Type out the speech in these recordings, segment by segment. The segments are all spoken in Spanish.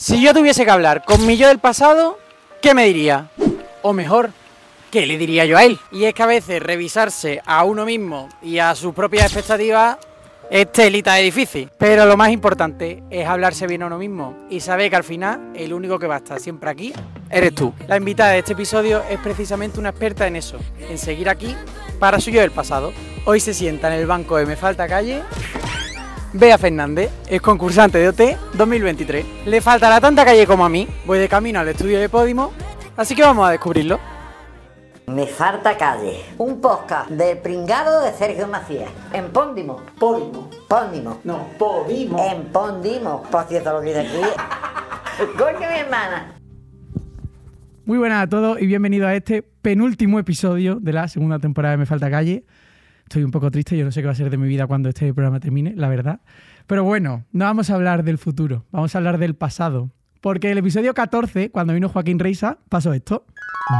Si yo tuviese que hablar con mi yo del pasado, ¿qué me diría? O mejor, ¿qué le diría yo a él? Y es que a veces revisarse a uno mismo y a sus propias expectativas es telita de difícil. Pero lo más importante es hablarse bien a uno mismo y saber que al final el único que va a estar siempre aquí eres tú. La invitada de este episodio es precisamente una experta en eso, en seguir aquí para su yo del pasado. Hoy se sienta en el banco de Me Falta Calle Bea Fernández es concursante de OT 2023. Le faltará tanta calle como a mí. Voy de camino al estudio de Podimo, así que vamos a descubrirlo. Me falta calle. Un podcast del pringado de Sergio Macías. En Póndimo. Podimo. Póndimo. No, Podimo. En Póndimo. Por cierto, lo que dice aquí. Coño, mi hermana. Muy buenas a todos y bienvenidos a este penúltimo episodio de la segunda temporada de Me Falta Calle estoy un poco triste, yo no sé qué va a ser de mi vida cuando este programa termine, la verdad. Pero bueno, no vamos a hablar del futuro, vamos a hablar del pasado. Porque el episodio 14, cuando vino Joaquín Reisa, pasó esto.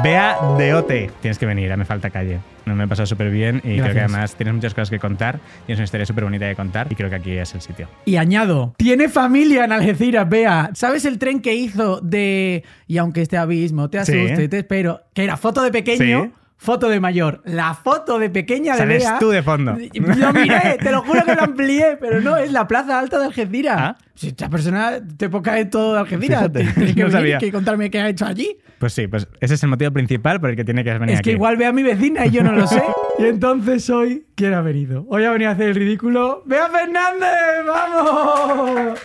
Bea Deote. Tienes que venir, a me falta calle. no Me ha pasado súper bien y creo que además tienes muchas cosas que contar, tienes una historia súper bonita de contar y creo que aquí es el sitio. Y añado, tiene familia en Algeciras, Bea. ¿Sabes el tren que hizo de... Y aunque este abismo te asuste, te espero, que era foto de pequeño? foto de mayor, la foto de pequeña de ¿Sabes tú de fondo. Lo miré, te lo juro que lo amplié, pero no, es la plaza alta de Algeciras. Ah. Si esta persona te pocae todo de Algeciras, tienes que, contarme qué ha hecho allí. Pues sí, pues ese es el motivo principal por el que tiene que venir aquí. Es que igual ve a mi vecina y yo no lo sé. y entonces hoy, ¿quién ha venido? Hoy ha venido a hacer el ridículo. a Fernández! ¡Vamos!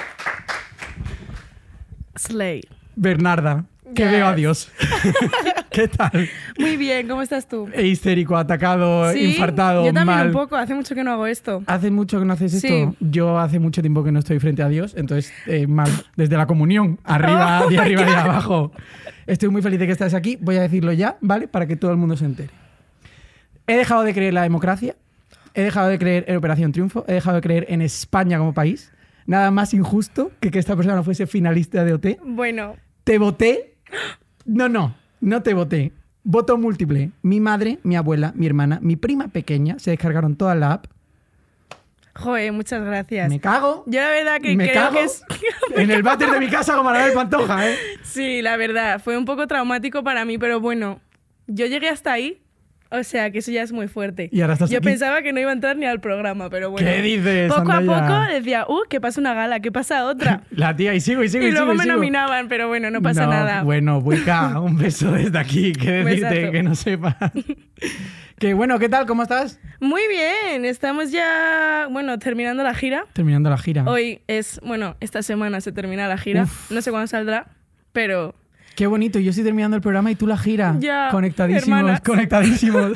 Slay. Bernarda, que veo a Dios. ¿Qué tal? Muy bien, ¿cómo estás tú? histérico, atacado, ¿Sí? infartado. Yo también un poco, hace mucho que no hago esto. ¿Hace mucho que no haces esto? Yo hace mucho tiempo que no estoy frente a Dios, entonces eh, mal. Desde la comunión, arriba, oh de arriba y abajo. Estoy muy feliz de que estés aquí, voy a decirlo ya, ¿vale? Para que todo el mundo se entere. He dejado de creer en la democracia, he dejado de creer en Operación Triunfo, he dejado de creer en España como país. Nada más injusto que que esta persona fuese finalista de OT. Bueno. Te voté. No, no, no te voté. Voto múltiple. Mi madre, mi abuela, mi hermana, mi prima pequeña se descargaron toda la app. Joder, muchas gracias. Me cago. Yo la verdad que me creo cago en el váter de mi casa como a la de Pantoja, ¿eh? Sí, la verdad, fue un poco traumático para mí, pero bueno, yo llegué hasta ahí o sea, que eso ya es muy fuerte. Y ahora Yo pensaba que no iba a entrar ni al programa, pero bueno. ¿Qué dices? Poco a poco decía, uh, que pasa una gala, que pasa otra. La tía, y sigo, y sigo, y, y luego me nominaban, pero bueno, no pasa nada. Bueno, Wicca, un beso desde aquí. ¿Qué decirte? Que no sepas. que bueno, ¿qué tal? ¿Cómo estás? Muy bien, estamos ya, bueno, terminando la gira. Terminando la gira. Hoy es, bueno, esta semana se termina la gira. No sé cuándo saldrá, pero Qué bonito, yo estoy terminando el programa y tú la gira, Ya, conectadísimos, conectadísimos.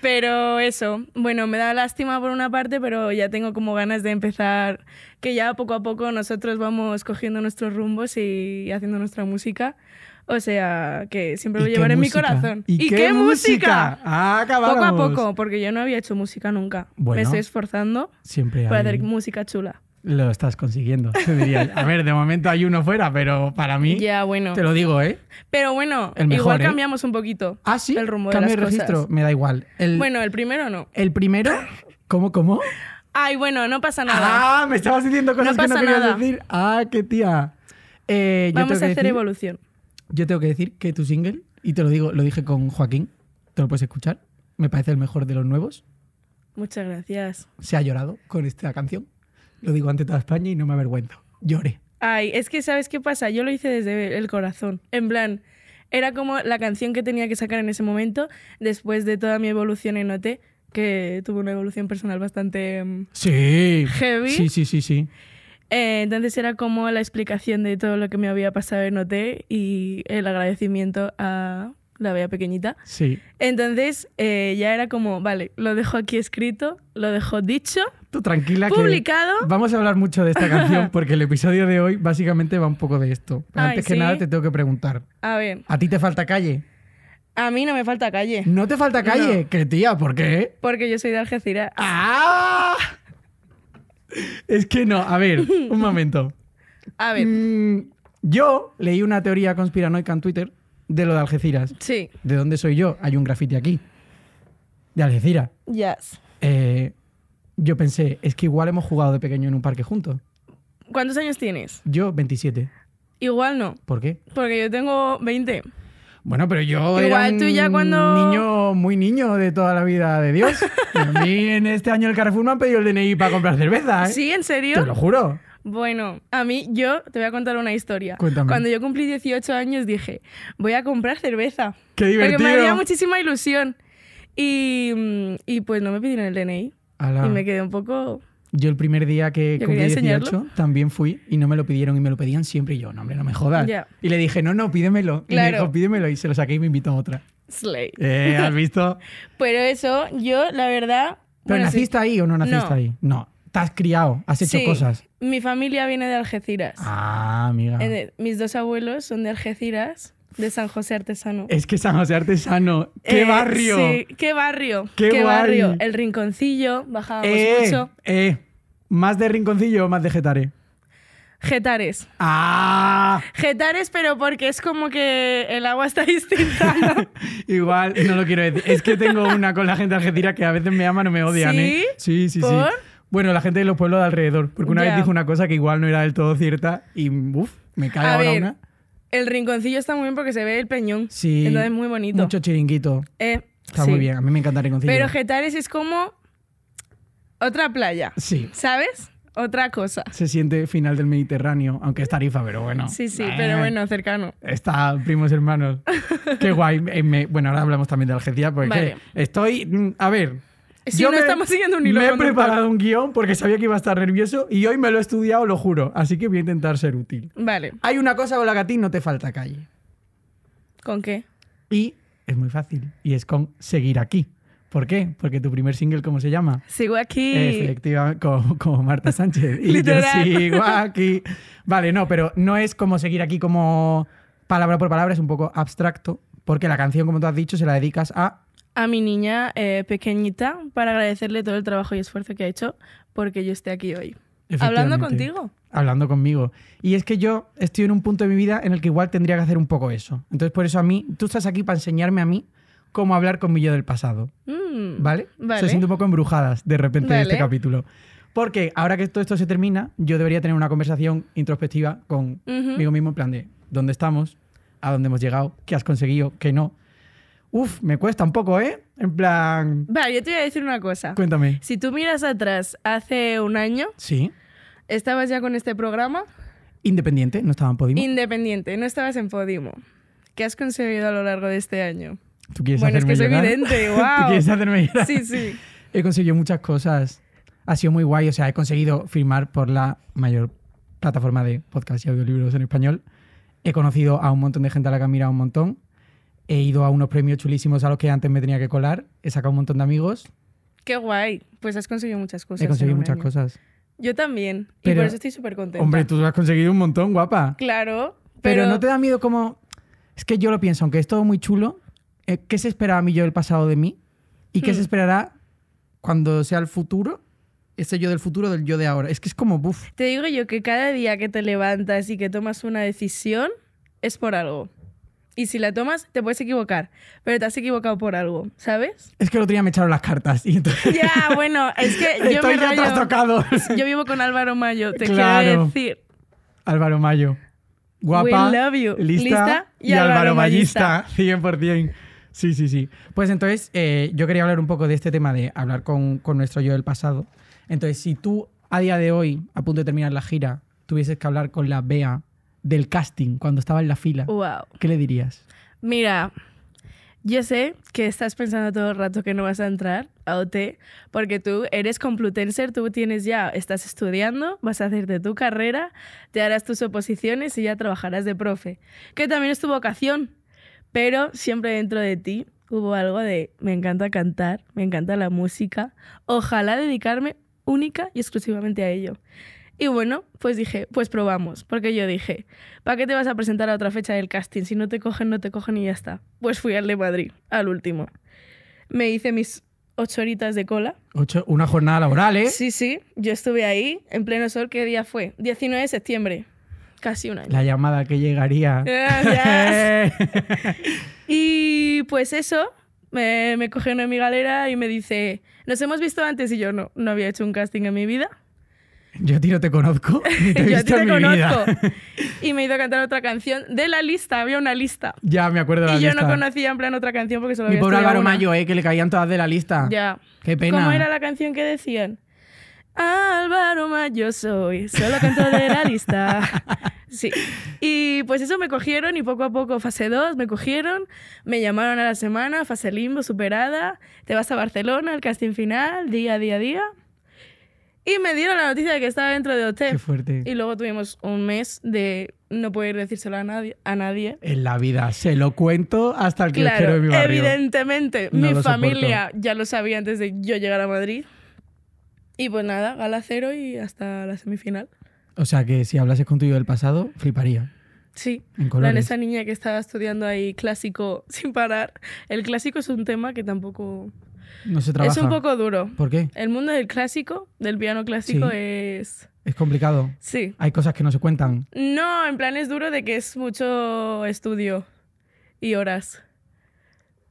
pero eso, bueno, me da lástima por una parte, pero ya tengo como ganas de empezar, que ya poco a poco nosotros vamos cogiendo nuestros rumbos y haciendo nuestra música. O sea, que siempre lo llevaré en mi corazón. ¿Y, qué, música? música? ¡Acabamos! Poco a poco, porque yo no había hecho música nunca. me estoy esforzando siempre para hacer música chula. Lo estás consiguiendo, diría. A ver, de momento hay uno fuera, pero para mí. Ya, bueno. Te lo digo, ¿eh? Pero bueno, mejor, igual ¿eh? cambiamos un poquito. Ah, sí. El rumbo de el registro, me da igual. bueno, el primero no. El primero, ¿cómo, cómo? Ay, bueno, no pasa nada. Ah, me estabas diciendo cosas que no querías decir. Ah, qué tía. Eh, Vamos a hacer evolución. Yo tengo que decir que tu single, y te lo digo, lo dije con Joaquín, te lo puedes escuchar. Me parece el mejor de los nuevos. Muchas gracias. Se ha llorado con esta canción. Lo digo ante toda España y no me avergüenzo. Lloré. Ay, es que ¿sabes qué pasa? Yo lo hice desde el corazón. En plan, era como la canción que tenía que sacar en ese momento después de toda mi evolución en OT, que tuvo una evolución personal bastante mm, sí. heavy. Sí, sí, sí, sí. Eh, entonces era como la explicación de todo lo que me había pasado en OT y el agradecimiento a la veía pequeñita. Sí. Entonces eh, ya era como, vale, lo dejo aquí escrito, lo dejo dicho. Tú tranquila. Publicado. vamos a hablar mucho de esta canción porque el episodio de hoy básicamente va un poco de esto. antes que nada te tengo que preguntar. A ver. ¿A ti te falta calle? A mí no me falta calle. ¿No te falta calle? No. ¿Qué tía? ¿Por qué? Porque yo soy de Algeciras. ¡Ah! Es que no, a ver, un momento. a ver. Mm, yo leí una teoría conspiranoica en Twitter de lo de Algeciras. Sí. ¿De dónde soy yo? Hay un grafiti aquí. De Algeciras. Yes. Eh, yo pensé, es que igual hemos jugado de pequeño en un parque juntos. ¿Cuántos años tienes? Yo, 27. Igual no. ¿Por qué? Porque yo tengo 20. Bueno, pero yo Igual tú ya cuando... niño muy niño de toda la vida de Dios. a mí en este año el Carrefour me han pedido el DNI para comprar cerveza. ¿eh? ¿Sí? ¿En serio? Te lo juro. Bueno, a mí yo te voy a contar una historia. Cuéntame. Cuando yo cumplí 18 años dije, voy a comprar cerveza. Qué divertido. Porque me había muchísima ilusión. Mm, y, pues no me pidieron el DNI. Y me quedé un poco... Yo el primer día que cumplí 18 también fui y no me lo pidieron y me lo pedían siempre y yo, no, hombre, no me jodas. Y le dije, no, no, pídemelo. Y me dijo, pídemelo y se lo saqué y me invitó a otra. Slay. Eh, ¿Has visto? Pero eso, yo la verdad... ¿Pero naciste ahí o no naciste ahí? No has criado, has hecho cosas. Mi familia viene de Algeciras. Ah, amiga. Eh, mis dos abuelos son de Algeciras. De San José Artesano. Es que San José Artesano, qué eh, barrio. Sí, qué barrio. Qué, barrio. El rinconcillo, bajábamos eh, mucho. ¿Más de rinconcillo o más de Getare? Getares. ¡Ah! Getares, pero porque es como que el agua está distinta, Igual, no lo quiero decir. Es que tengo una con la gente de Algeciras que a veces me aman o me odian, ¿Sí? ¿eh? Sí, sí, sí. Bueno, la gente de los pueblos de alrededor, porque una vez dijo una cosa que igual no era del todo cierta y uff, me cae ahora una. El rinconcillo está muy bien porque se ve el peñón. Sí. Entonces es muy bonito. Mucho chiringuito. Eh, está muy bien, a mí me encanta el rinconcillo. Pero Getares es como otra playa. Sí. ¿Sabes? Otra cosa. Se siente final del Mediterráneo, aunque es tarifa, pero bueno. Sí, sí, eh, pero bueno, cercano. Está, primos hermanos. Qué guay. Eh, bueno, ahora hablamos también de Algeciras, porque estoy. Mm, a ver, yo no me, estamos siguiendo un Me he preparado un guión porque sabía que iba a estar nervioso y hoy me lo he estudiado, lo juro. Así que voy a intentar ser útil. Vale. Hay una cosa con la que a ti no te falta calle. ¿Con qué? Y es muy fácil. Y es con seguir aquí. ¿Por qué? Porque tu primer single, ¿cómo se llama? Sigo aquí. Efectivamente, como, como Marta Sánchez. y yo sigo aquí. Vale, no, pero no es como seguir aquí como palabra por palabra, es un poco abstracto, porque la canción, como tú has dicho, se la dedicas a a mi niña eh, pequeñita para agradecerle todo el trabajo y esfuerzo que ha hecho porque yo esté aquí hoy. Hablando contigo. Hablando conmigo. Y es que yo estoy en un punto de mi vida en el que igual tendría que hacer un poco eso. Entonces, por eso a mí, tú estás aquí para enseñarme a mí cómo hablar con mi yo del pasado. Mm, ¿Vale? Se siento un poco embrujadas de repente en este capítulo. Porque ahora que todo esto se termina, yo debería tener una conversación introspectiva conmigo mismo en plan de dónde estamos, a dónde hemos llegado, qué has conseguido, qué no Uf, me cuesta un poco, ¿eh? En plan... Vale, yo te voy a decir una cosa. Cuéntame. Si tú miras atrás hace un año... Sí. ¿Estabas ya con este programa? Independiente, no estaba en Podimo. Independiente, no estabas en Podimo. ¿Qué has conseguido a lo largo de este año? ¿Tú quieres bueno, es que es evidente, wow. ¿Tú quieres hacerme Sí, sí. He conseguido muchas cosas. Ha sido muy guay. O sea, he conseguido firmar por la mayor plataforma de podcast y audiolibros en español. He conocido a un montón de gente a la que he un montón. He ido a unos premios chulísimos a los que antes me tenía que colar. He sacado un montón de amigos. Qué guay. Pues has conseguido muchas cosas. He conseguido muchas cosas. Yo también. y por eso estoy súper contenta. Hombre, tú has conseguido un montón, guapa. Claro. Pero... no te da miedo como... Es que yo lo pienso, aunque es todo muy chulo, eh, ¿qué se esperaba a mí yo del pasado de mí? ¿Y qué se hmm. esperará cuando sea el futuro? Ese yo del futuro del yo de ahora. Es que es como buff. Te digo yo que cada día que te levantas y que tomas una decisión es por algo. Y si la tomas, te puedes equivocar. Pero te has equivocado por algo, ¿sabes? Es que lo otro día me echaron las cartas. Y Ya, bueno, es que yo Estoy ya trastocado. Yo vivo con Álvaro Mayo, te quiero decir. Álvaro Mayo. Guapa, Lista, y, Álvaro, Álvaro Mayista. 100%. Sí, sí, sí. Pues entonces, eh, yo quería hablar un poco de este tema de hablar con, con nuestro yo del pasado. Entonces, si tú a día de hoy, a punto de terminar la gira, tuvieses que hablar con la Bea del casting cuando estaba en la fila, ¿qué le dirías? Mira, yo sé que estás pensando todo el rato que no vas a entrar a OT, porque tú eres complutenser, tú tienes ya, estás estudiando, vas a hacerte tu carrera, te harás tus oposiciones y ya trabajarás de profe, que también es tu vocación, pero siempre dentro de ti hubo algo de me encanta cantar, me encanta la música, ojalá dedicarme única y exclusivamente a ello. Y bueno, pues dije, pues probamos, porque yo dije, ¿para qué te vas a presentar a otra fecha del casting? Si no te cogen, no te cogen y ya está. Pues fui al de Madrid, al último. Me hice mis ocho horitas de cola. una jornada laboral, ¿eh? Sí, sí, yo estuve ahí en pleno sol, ¿qué día fue? 19 de septiembre, casi un año. La llamada que llegaría. y pues eso, me, me en mi galera y me dice, ¿nos hemos visto antes? Y yo no, no había hecho un casting en mi vida yo a no te conozco. Yo a te conozco. Y me he ido a cantar otra canción de la lista, había una lista. Ya me acuerdo de la y yo no conocía en plan otra canción porque solo había pobre Álvaro Mayo, eh, que le caían todas de la lista. Ya. Qué pena. ¿Cómo era la canción que decían? Álvaro Mayo soy, solo canto de la lista. Sí. Y pues eso me cogieron y poco a poco, fase 2, me cogieron, me llamaron a la semana, fase limbo superada, te vas a Barcelona, el casting final, día, a día, día. Y me dieron la noticia de que estaba dentro de hotel. Qué fuerte. Y luego tuvimos un mes de no poder decírselo a nadie. A nadie. En la vida, se lo cuento hasta el que de mi barrio. Evidentemente, mi familia ya lo sabía antes de yo llegar a Madrid. Y pues nada, gala cero y hasta la semifinal. O sea que si hablases contigo del pasado, fliparía. Sí, con esa niña que estaba estudiando ahí clásico sin parar. El clásico es un tema que tampoco no se trabaja. Es un poco duro. ¿Por qué? El mundo del clásico, del piano clásico, es... Es complicado. Sí. Hay cosas que no se cuentan. No, en plan es duro de que es mucho estudio y horas.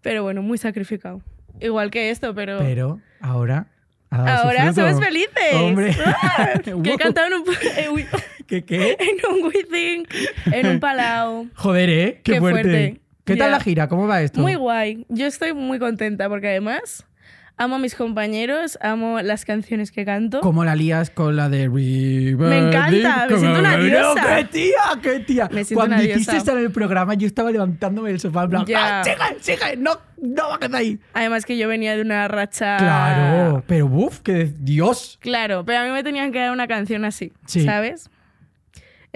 Pero bueno, muy sacrificado. Igual que esto, pero... Pero ahora... Ahora somos felices. Hombre. que he cantado en un... ¿Qué qué? en un We en un Palau. Joder, ¿eh? Qué, fuerte. ¿Qué tal la gira? ¿Cómo va esto? Muy guay. Yo estoy muy contenta porque además Amo a mis compañeros, amo las canciones que canto. Como la lías con la de River? Me encanta, me siento una diosa. ¡Qué tía, qué tía! Me siento Cuando hiciste estar en el programa, yo estaba levantándome del sofá en plan, ¡Ah, chica, chica! ¡No, no va a quedar ahí! Además que yo venía de una racha... Claro, pero uff, que Dios. Claro, pero a mí me tenían que dar una canción así, ¿sabes?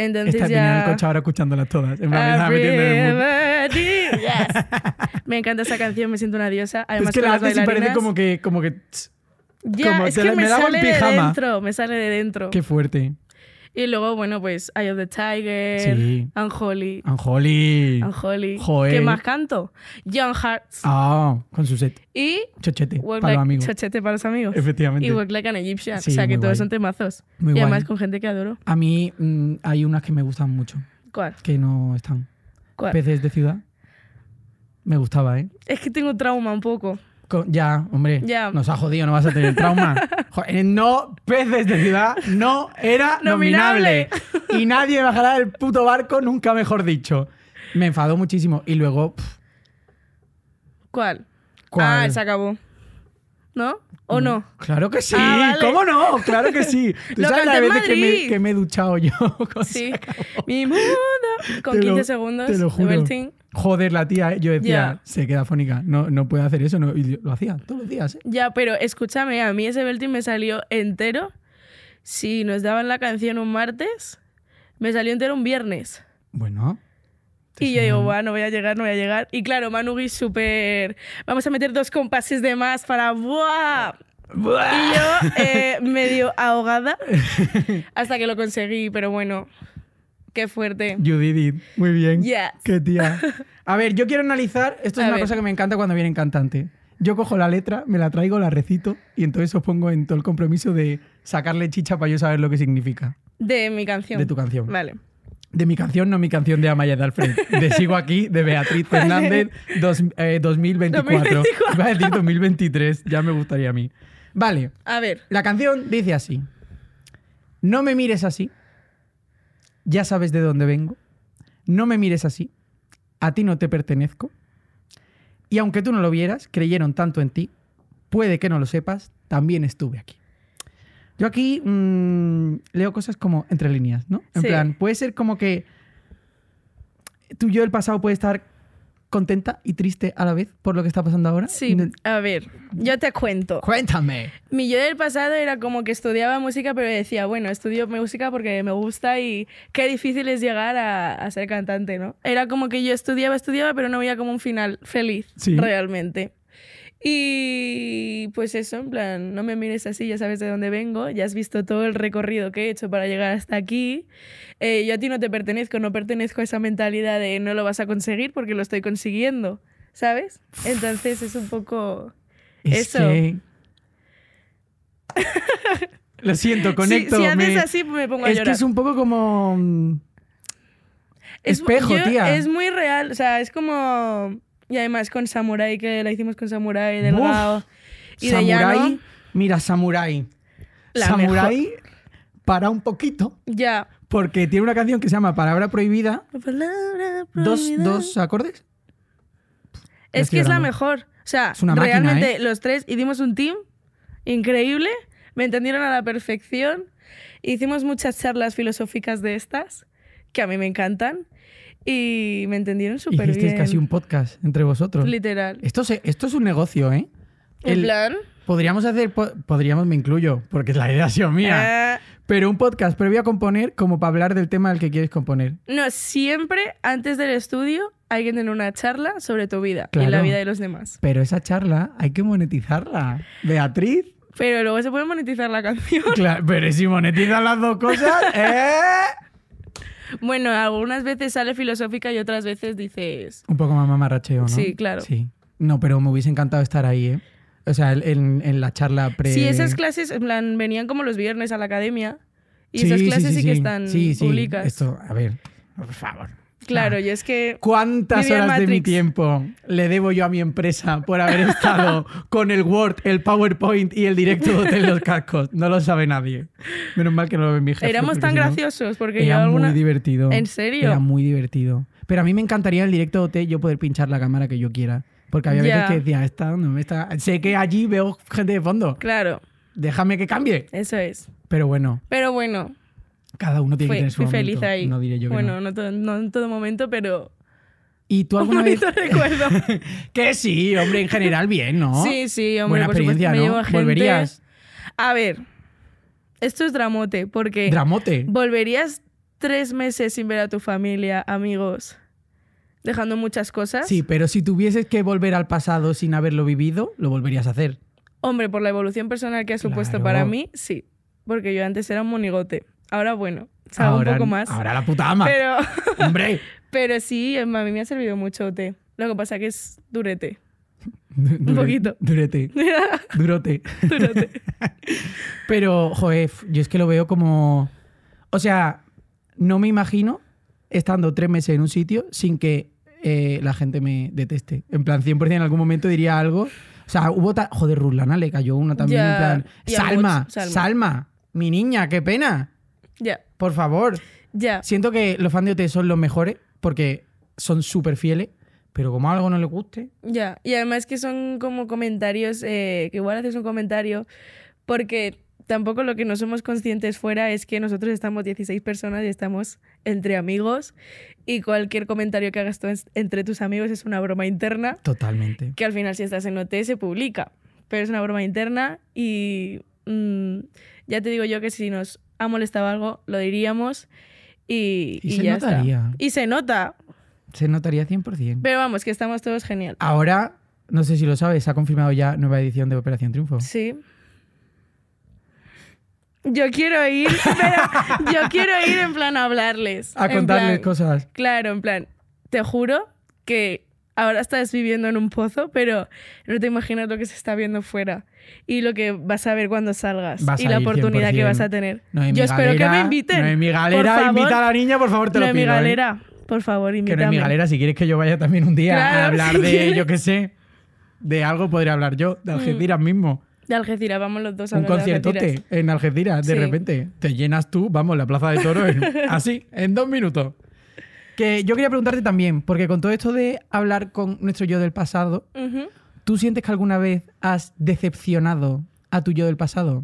Entonces Esta ya... el coche ahora escuchándolas todas. En verdad, me, yes. me encanta esa canción, me siento una diosa. Además, es que la haces y parece como que... Como que ya, es que me, me sale pijama. me sale de dentro. Qué fuerte. Y luego, bueno, pues Eye of the Tiger, Anjoli Unholy. Unholy. Unholy. ¿Qué más canto? Young Hearts. Ah, con su set. Y. Chochete. para los amigos. Chochete para los amigos. Efectivamente. Y Work Like an Egyptian. o sea que todos son temazos. y además con gente que adoro. A mí mm, hay unas que me gustan mucho. ¿Cuál? Que no están. ¿Cuál? Peces de ciudad. Me gustaba, ¿eh? Es que tengo trauma un poco. Ya, hombre. Nos ha jodido, no vas a tener trauma. Eh, no, peces de ciudad no era nominable. Y nadie bajará del puto barco, nunca mejor dicho. Me enfadó muchísimo. Y luego. ¿Cuál? Ah, se acabó. ¿No? ¿O no? Claro que sí. Ah, ¿Cómo no? Claro que sí. Tú sabes la veces que me, que me, he duchado yo. sí. Mi mundo. Con 15 segundos. Te lo juro joder la tía, ¿eh? yo decía, se queda fónica, no, no puede hacer eso, no, y lo hacía todos los días. ¿eh? Ya, pero escúchame, a mí ese belting me salió entero. Si nos daban la canción un martes, me salió entero un viernes. Bueno. Y yo digo, bueno, no voy a llegar, no voy a llegar. Y claro, Gui, súper. Vamos a meter dos compases de más para. ¡Buah! Y yo eh, medio ahogada hasta que lo conseguí, pero bueno. Qué fuerte. Judith, muy bien. Qué tía. A ver, yo quiero analizar. Esto es una cosa que me encanta cuando vienen cantante. Yo cojo la letra, me la traigo, la recito y entonces os pongo en todo el compromiso de sacarle chicha para yo saber lo que significa. De mi canción. De tu canción. Vale. De mi canción, no mi canción de Amaya de De Sigo aquí, de Beatriz Fernández, 2024. 2024. Eh, a decir 2023, ya me gustaría a mí. Vale. A ver. La canción dice así. No me mires así ya sabes de dónde vengo, no me mires así, a ti no te pertenezco, y aunque tú no lo vieras, creyeron tanto en ti, puede que no lo sepas, también estuve aquí. Yo aquí mm, leo cosas como entre líneas, ¿no? En plan, puede ser como que tú y yo el pasado puede estar contenta y triste a la vez por lo que está pasando ahora? Sí, a ver, yo te cuento. Cuéntame. Mi yo del pasado era como que estudiaba música, pero decía, bueno, estudio música porque me gusta y qué difícil es llegar a, ser cantante, ¿no? Era como que yo estudiaba, estudiaba, pero no veía como un final feliz, sí. realmente. Y pues eso, en plan, no me mires así, ya sabes de dónde vengo, ya has visto todo el recorrido que he hecho para llegar hasta aquí. Eh, yo a ti no te pertenezco, no pertenezco a esa mentalidad de no lo vas a conseguir porque lo estoy consiguiendo, ¿sabes? Entonces es un poco eso. lo siento, conecto. Si, haces así, me pongo a es llorar. Es que es un poco como. Mm, espejo, tía. Es muy real, o sea, es como y además con Samurai, que la hicimos con Samurai, del lado y de Samurai, Mira, Samurai. samurai para un poquito. Ya. Porque tiene una canción que se llama Palabra Prohibida. Dos, dos acordes. Es que es la mejor. O sea, realmente ¿eh? los tres hicimos un team increíble. Me entendieron a la perfección. Hicimos muchas charlas filosóficas de estas, que a mí me encantan. Y me entendieron súper bien. Hicisteis casi un podcast entre vosotros. Literal. Esto, esto es un negocio, ¿eh? El, plan? Podríamos hacer, podríamos, me incluyo, porque la idea ha sido mía. Ah. Pero un podcast previo a componer como para hablar del tema del que quieres componer. No, siempre antes del estudio hay que tener una charla sobre tu vida y la vida de los demás. Pero esa charla hay que monetizarla. Beatriz. Pero luego se puede monetizar la canción. Claro, pero si monetizas las dos cosas, ¿eh? Bueno, algunas veces sale filosófica y otras veces dices... Un poco más mamarracheo, ¿no? Sí, claro. Sí. No, pero me hubiese encantado estar ahí, ¿eh? O sea, en, la charla pre... Sí, esas clases, plan, venían como los viernes a la academia. Y esas clases sí, que están públicas. Esto, a ver, por favor. Claro, y es que. ¿Cuántas horas de mi tiempo le debo yo a mi empresa por haber estado con el Word, el PowerPoint y el directo de hotel los cascos? No lo sabe nadie. Menos mal que no lo ve mi jefe. Éramos tan graciosos porque era yo alguna... muy divertido. ¿En serio? Era muy divertido. Pero a mí me encantaría el directo de Hotel yo poder pinchar la cámara que yo quiera. Porque había veces que decía, esta no me está. Sé que allí veo gente de fondo. Claro. Déjame que cambie. Eso es. Pero bueno. Pero bueno cada uno tiene que tener su momento. feliz ahí. No diré yo Bueno, no. en todo momento, pero ¿Y tú alguna vez... recuerdo. que sí, hombre, en general bien, ¿no? Sí, sí, hombre. por experiencia, ¿Volverías? A ver, esto es dramote, porque... ¿Dramote? ¿Volverías tres meses sin ver a tu familia, amigos, dejando muchas cosas? Sí, pero si tuvieses que volver al pasado sin haberlo vivido, lo volverías a hacer. Hombre, por la evolución personal que ha supuesto para mí, sí. Porque yo antes era un monigote. Ahora bueno, sabe un poco más. Ahora la puta ama. Pero, Hombre. pero sí, a mí me ha servido mucho té. Lo que pasa que es durete. un poquito. Durete. Durote. Durote. pero, joder, yo es que lo veo como... O sea, no me imagino estando tres meses en un sitio sin que eh, la gente me deteste. En plan, 100% en algún momento diría algo. O sea, hubo... Joder, Ruslana le cayó una también. en Salma, Salma, mi niña, qué pena. Ya. Por favor. Ya. Siento que los fans de OT e son los mejores porque son súper fieles, pero como algo no les guste. Ya. Y además que son como comentarios, eh, que igual haces un comentario porque tampoco lo que no somos conscientes fuera es que nosotros estamos 16 personas y estamos entre amigos y cualquier comentario que hagas tú entre tus amigos es una broma interna. Totalmente. Que al final si estás en OT e se publica, pero es una broma interna y mm, ya te digo yo que si nos ha molestado algo, lo diríamos y, se notaría. Y se nota. Se notaría 100%. Pero vamos, que estamos todos genial. Ahora, no sé si lo sabes, ha confirmado ya nueva edición de Operación Triunfo. Sí. Yo quiero ir, yo quiero ir en plan a hablarles. A contarles cosas. Claro, en plan, te juro que ahora estás viviendo en un pozo, pero no te imaginas lo que se está viendo fuera y lo que vas a ver cuando salgas y la oportunidad que vas a tener. Yo espero que me inviten. No mi galera, invita a la niña, por favor, te lo pido. No ¿eh? mi galera. Por favor, invítame. Que no mi galera, si quieres que yo vaya también un día a hablar de, yo qué sé, de algo podría hablar yo, de mm. Algeciras mismo. De Algeciras, vamos los dos a Un conciertote en Algeciras, de repente. Te llenas tú, vamos, la Plaza de Toros, así, en dos minutos. Que yo quería preguntarte también, porque con todo esto de hablar con nuestro yo del pasado, ¿tú sientes que alguna vez has decepcionado a tu yo del pasado?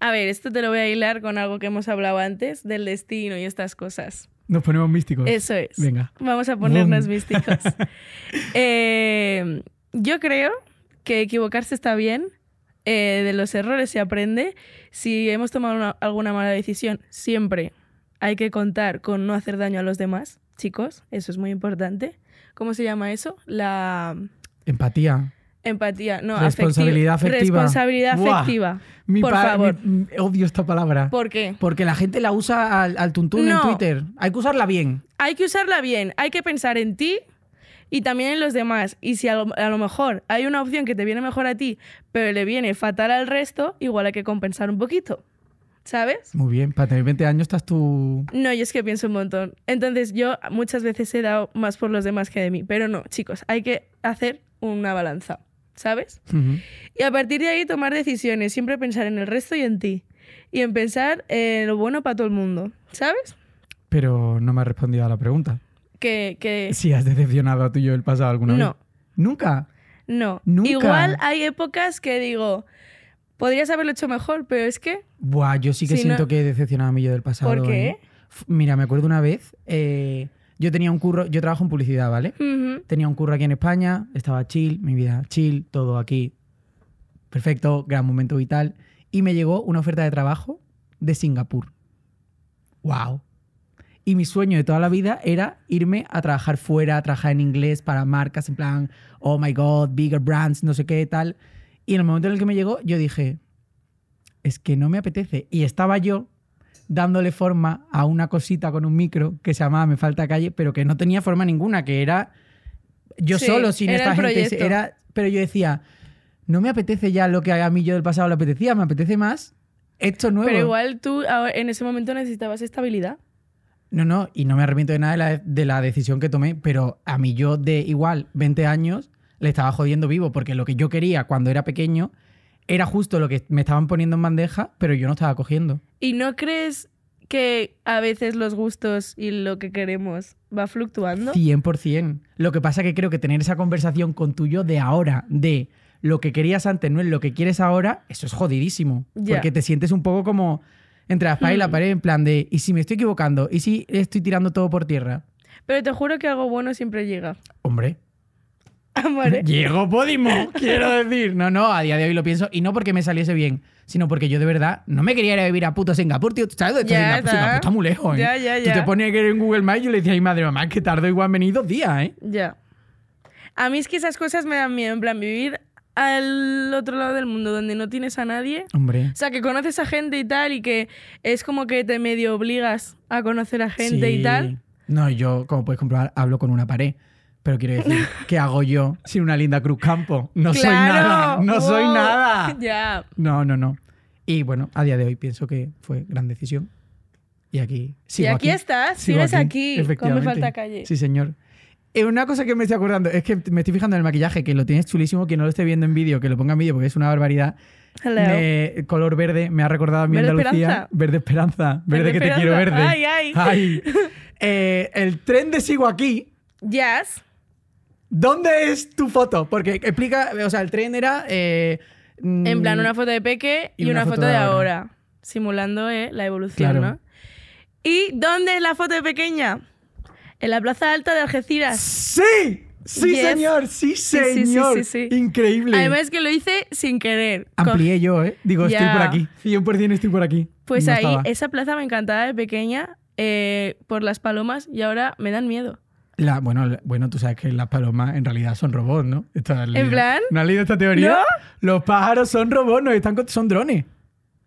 A ver, esto te lo voy a hilar con algo que hemos hablado antes, del destino y estas cosas. Nos ponemos místicos. Eso es. Venga. Vamos a ponernos místicos. Eh, yo creo que equivocarse está bien, eh, de los errores se aprende. Si hemos tomado alguna mala decisión, siempre hay que contar con no hacer daño a los demás, chicos, eso es muy importante. ¿Cómo se llama eso? La... Empatía. Empatía, responsabilidad afectiva. Responsabilidad afectiva. por favor. odio esta palabra. ¿Por qué? Porque la gente la usa al, tuntún en Twitter. Hay que usarla bien. Hay que usarla bien. Hay que pensar en ti y también en los demás. Y si a lo, mejor hay una opción que te viene mejor a ti, pero le viene fatal al resto, igual hay que compensar un poquito. ¿sabes? Muy bien, para tener 20 años estás tú... No, yo es que pienso un montón. Entonces yo muchas veces he dado más por los demás que de mí, pero no, chicos, hay que hacer una balanza, ¿sabes? Y a partir de ahí tomar decisiones, siempre pensar en el resto y en ti, y en pensar en lo bueno para todo el mundo, ¿sabes? Pero no me has respondido a la pregunta. Que, Si has decepcionado a tú y yo el pasado alguna vez. No. ¿Nunca? No. ¿Nunca? Igual hay épocas que digo, Podrías haberlo hecho mejor, pero es que. Buah, yo sí que siento que he decepcionado a mí yo del pasado. ¿Por qué? ¿eh? Mira, me acuerdo una vez. Eh, yo tenía un curro, yo trabajo en publicidad, ¿vale? Tenía un curro aquí en España, estaba chill, mi vida chill, todo aquí. Perfecto, gran momento vital. Y me llegó una oferta de trabajo de Singapur. ¡Wow! Y mi sueño de toda la vida era irme a trabajar fuera, a trabajar en inglés para marcas en plan, oh my god, bigger brands, no sé qué, tal. Y en el momento en el que me llegó, yo dije, es que no me apetece. Y estaba yo dándole forma a una cosita con un micro que se llamaba Me Falta Calle, pero que no tenía forma ninguna, que era yo solo sin esta gente. Era, pero yo decía, no me apetece ya lo que a mí yo del pasado le apetecía, me apetece más esto nuevo. Pero igual tú en ese momento necesitabas estabilidad. No, no, y no me arrepiento de nada de la, de la decisión que tomé, pero a mí yo de igual 20 años le estaba jodiendo vivo, porque lo que yo quería cuando era pequeño era justo lo que me estaban poniendo en bandeja, pero yo no estaba cogiendo. ¿Y no crees que a veces los gustos y lo que queremos va fluctuando? 100%. Lo que pasa es que creo que tener esa conversación con tuyo de ahora, de lo que querías antes no es lo que quieres ahora, eso es jodidísimo. Porque te sientes un poco como entre la espalda y la mm. pared, en plan de, ¿y si me estoy equivocando? ¿Y si estoy tirando todo por tierra? Pero te juro que algo bueno siempre llega. Hombre, llego Llegó Podimo, quiero decir. No, no, a día de hoy lo pienso. Y no porque me saliese bien, sino porque yo de verdad no me quería ir a vivir a puto Singapur, tío. sabes está muy lejos, ¿eh? Tú te ponías a querer en Google Maps y le decía ay madre, mamá, que tardo igual venido dos días, ¿eh? Ya. A mí es que esas cosas me dan miedo. En plan, vivir al otro lado del mundo donde no tienes a nadie. Hombre. O sea, que conoces a gente y tal y que es como que te medio obligas a conocer a gente y tal. No, yo, como puedes comprobar, hablo con una pared. Pero quiero decir, ¿qué hago yo sin una linda Cruz Campo? No soy nada, no soy nada. Ya. No, no, no. Y bueno, a día de hoy pienso que fue gran decisión. Y aquí. Sigo y aquí, está estás, sigues aquí, con mi falta calle. Sí, señor. Eh, una cosa que me estoy acordando es que me estoy fijando en el maquillaje, que lo tienes chulísimo, que no lo esté viendo en vídeo, que lo ponga en vídeo porque es una barbaridad. color verde, me ha recordado a mi Andalucía. Verde esperanza. Verde, que te quiero verde. Ay, ay. ay. Eh, el tren de Sigo aquí. Yes. ¿Dónde es tu foto? Porque explica, o sea, el tren era... Eh, mm, en plan, una foto de Peque y, una, foto, de, ahora. Simulando eh, la evolución, ¿no? ¿Y dónde es la foto de pequeña? En la Plaza Alta de Algeciras. ¡Sí! Sí, señor, sí, señor. Increíble. Además que lo hice sin querer. Amplié yo, ¿eh? Digo, estoy por aquí. 100% estoy por aquí. Pues ahí, esa plaza me encantaba de pequeña eh, por las palomas y ahora me dan miedo bueno, bueno, tú sabes que las palomas en realidad son robots, ¿no? ¿En plan? ¿No has leído esta teoría? Los pájaros son robots, nos están, son drones.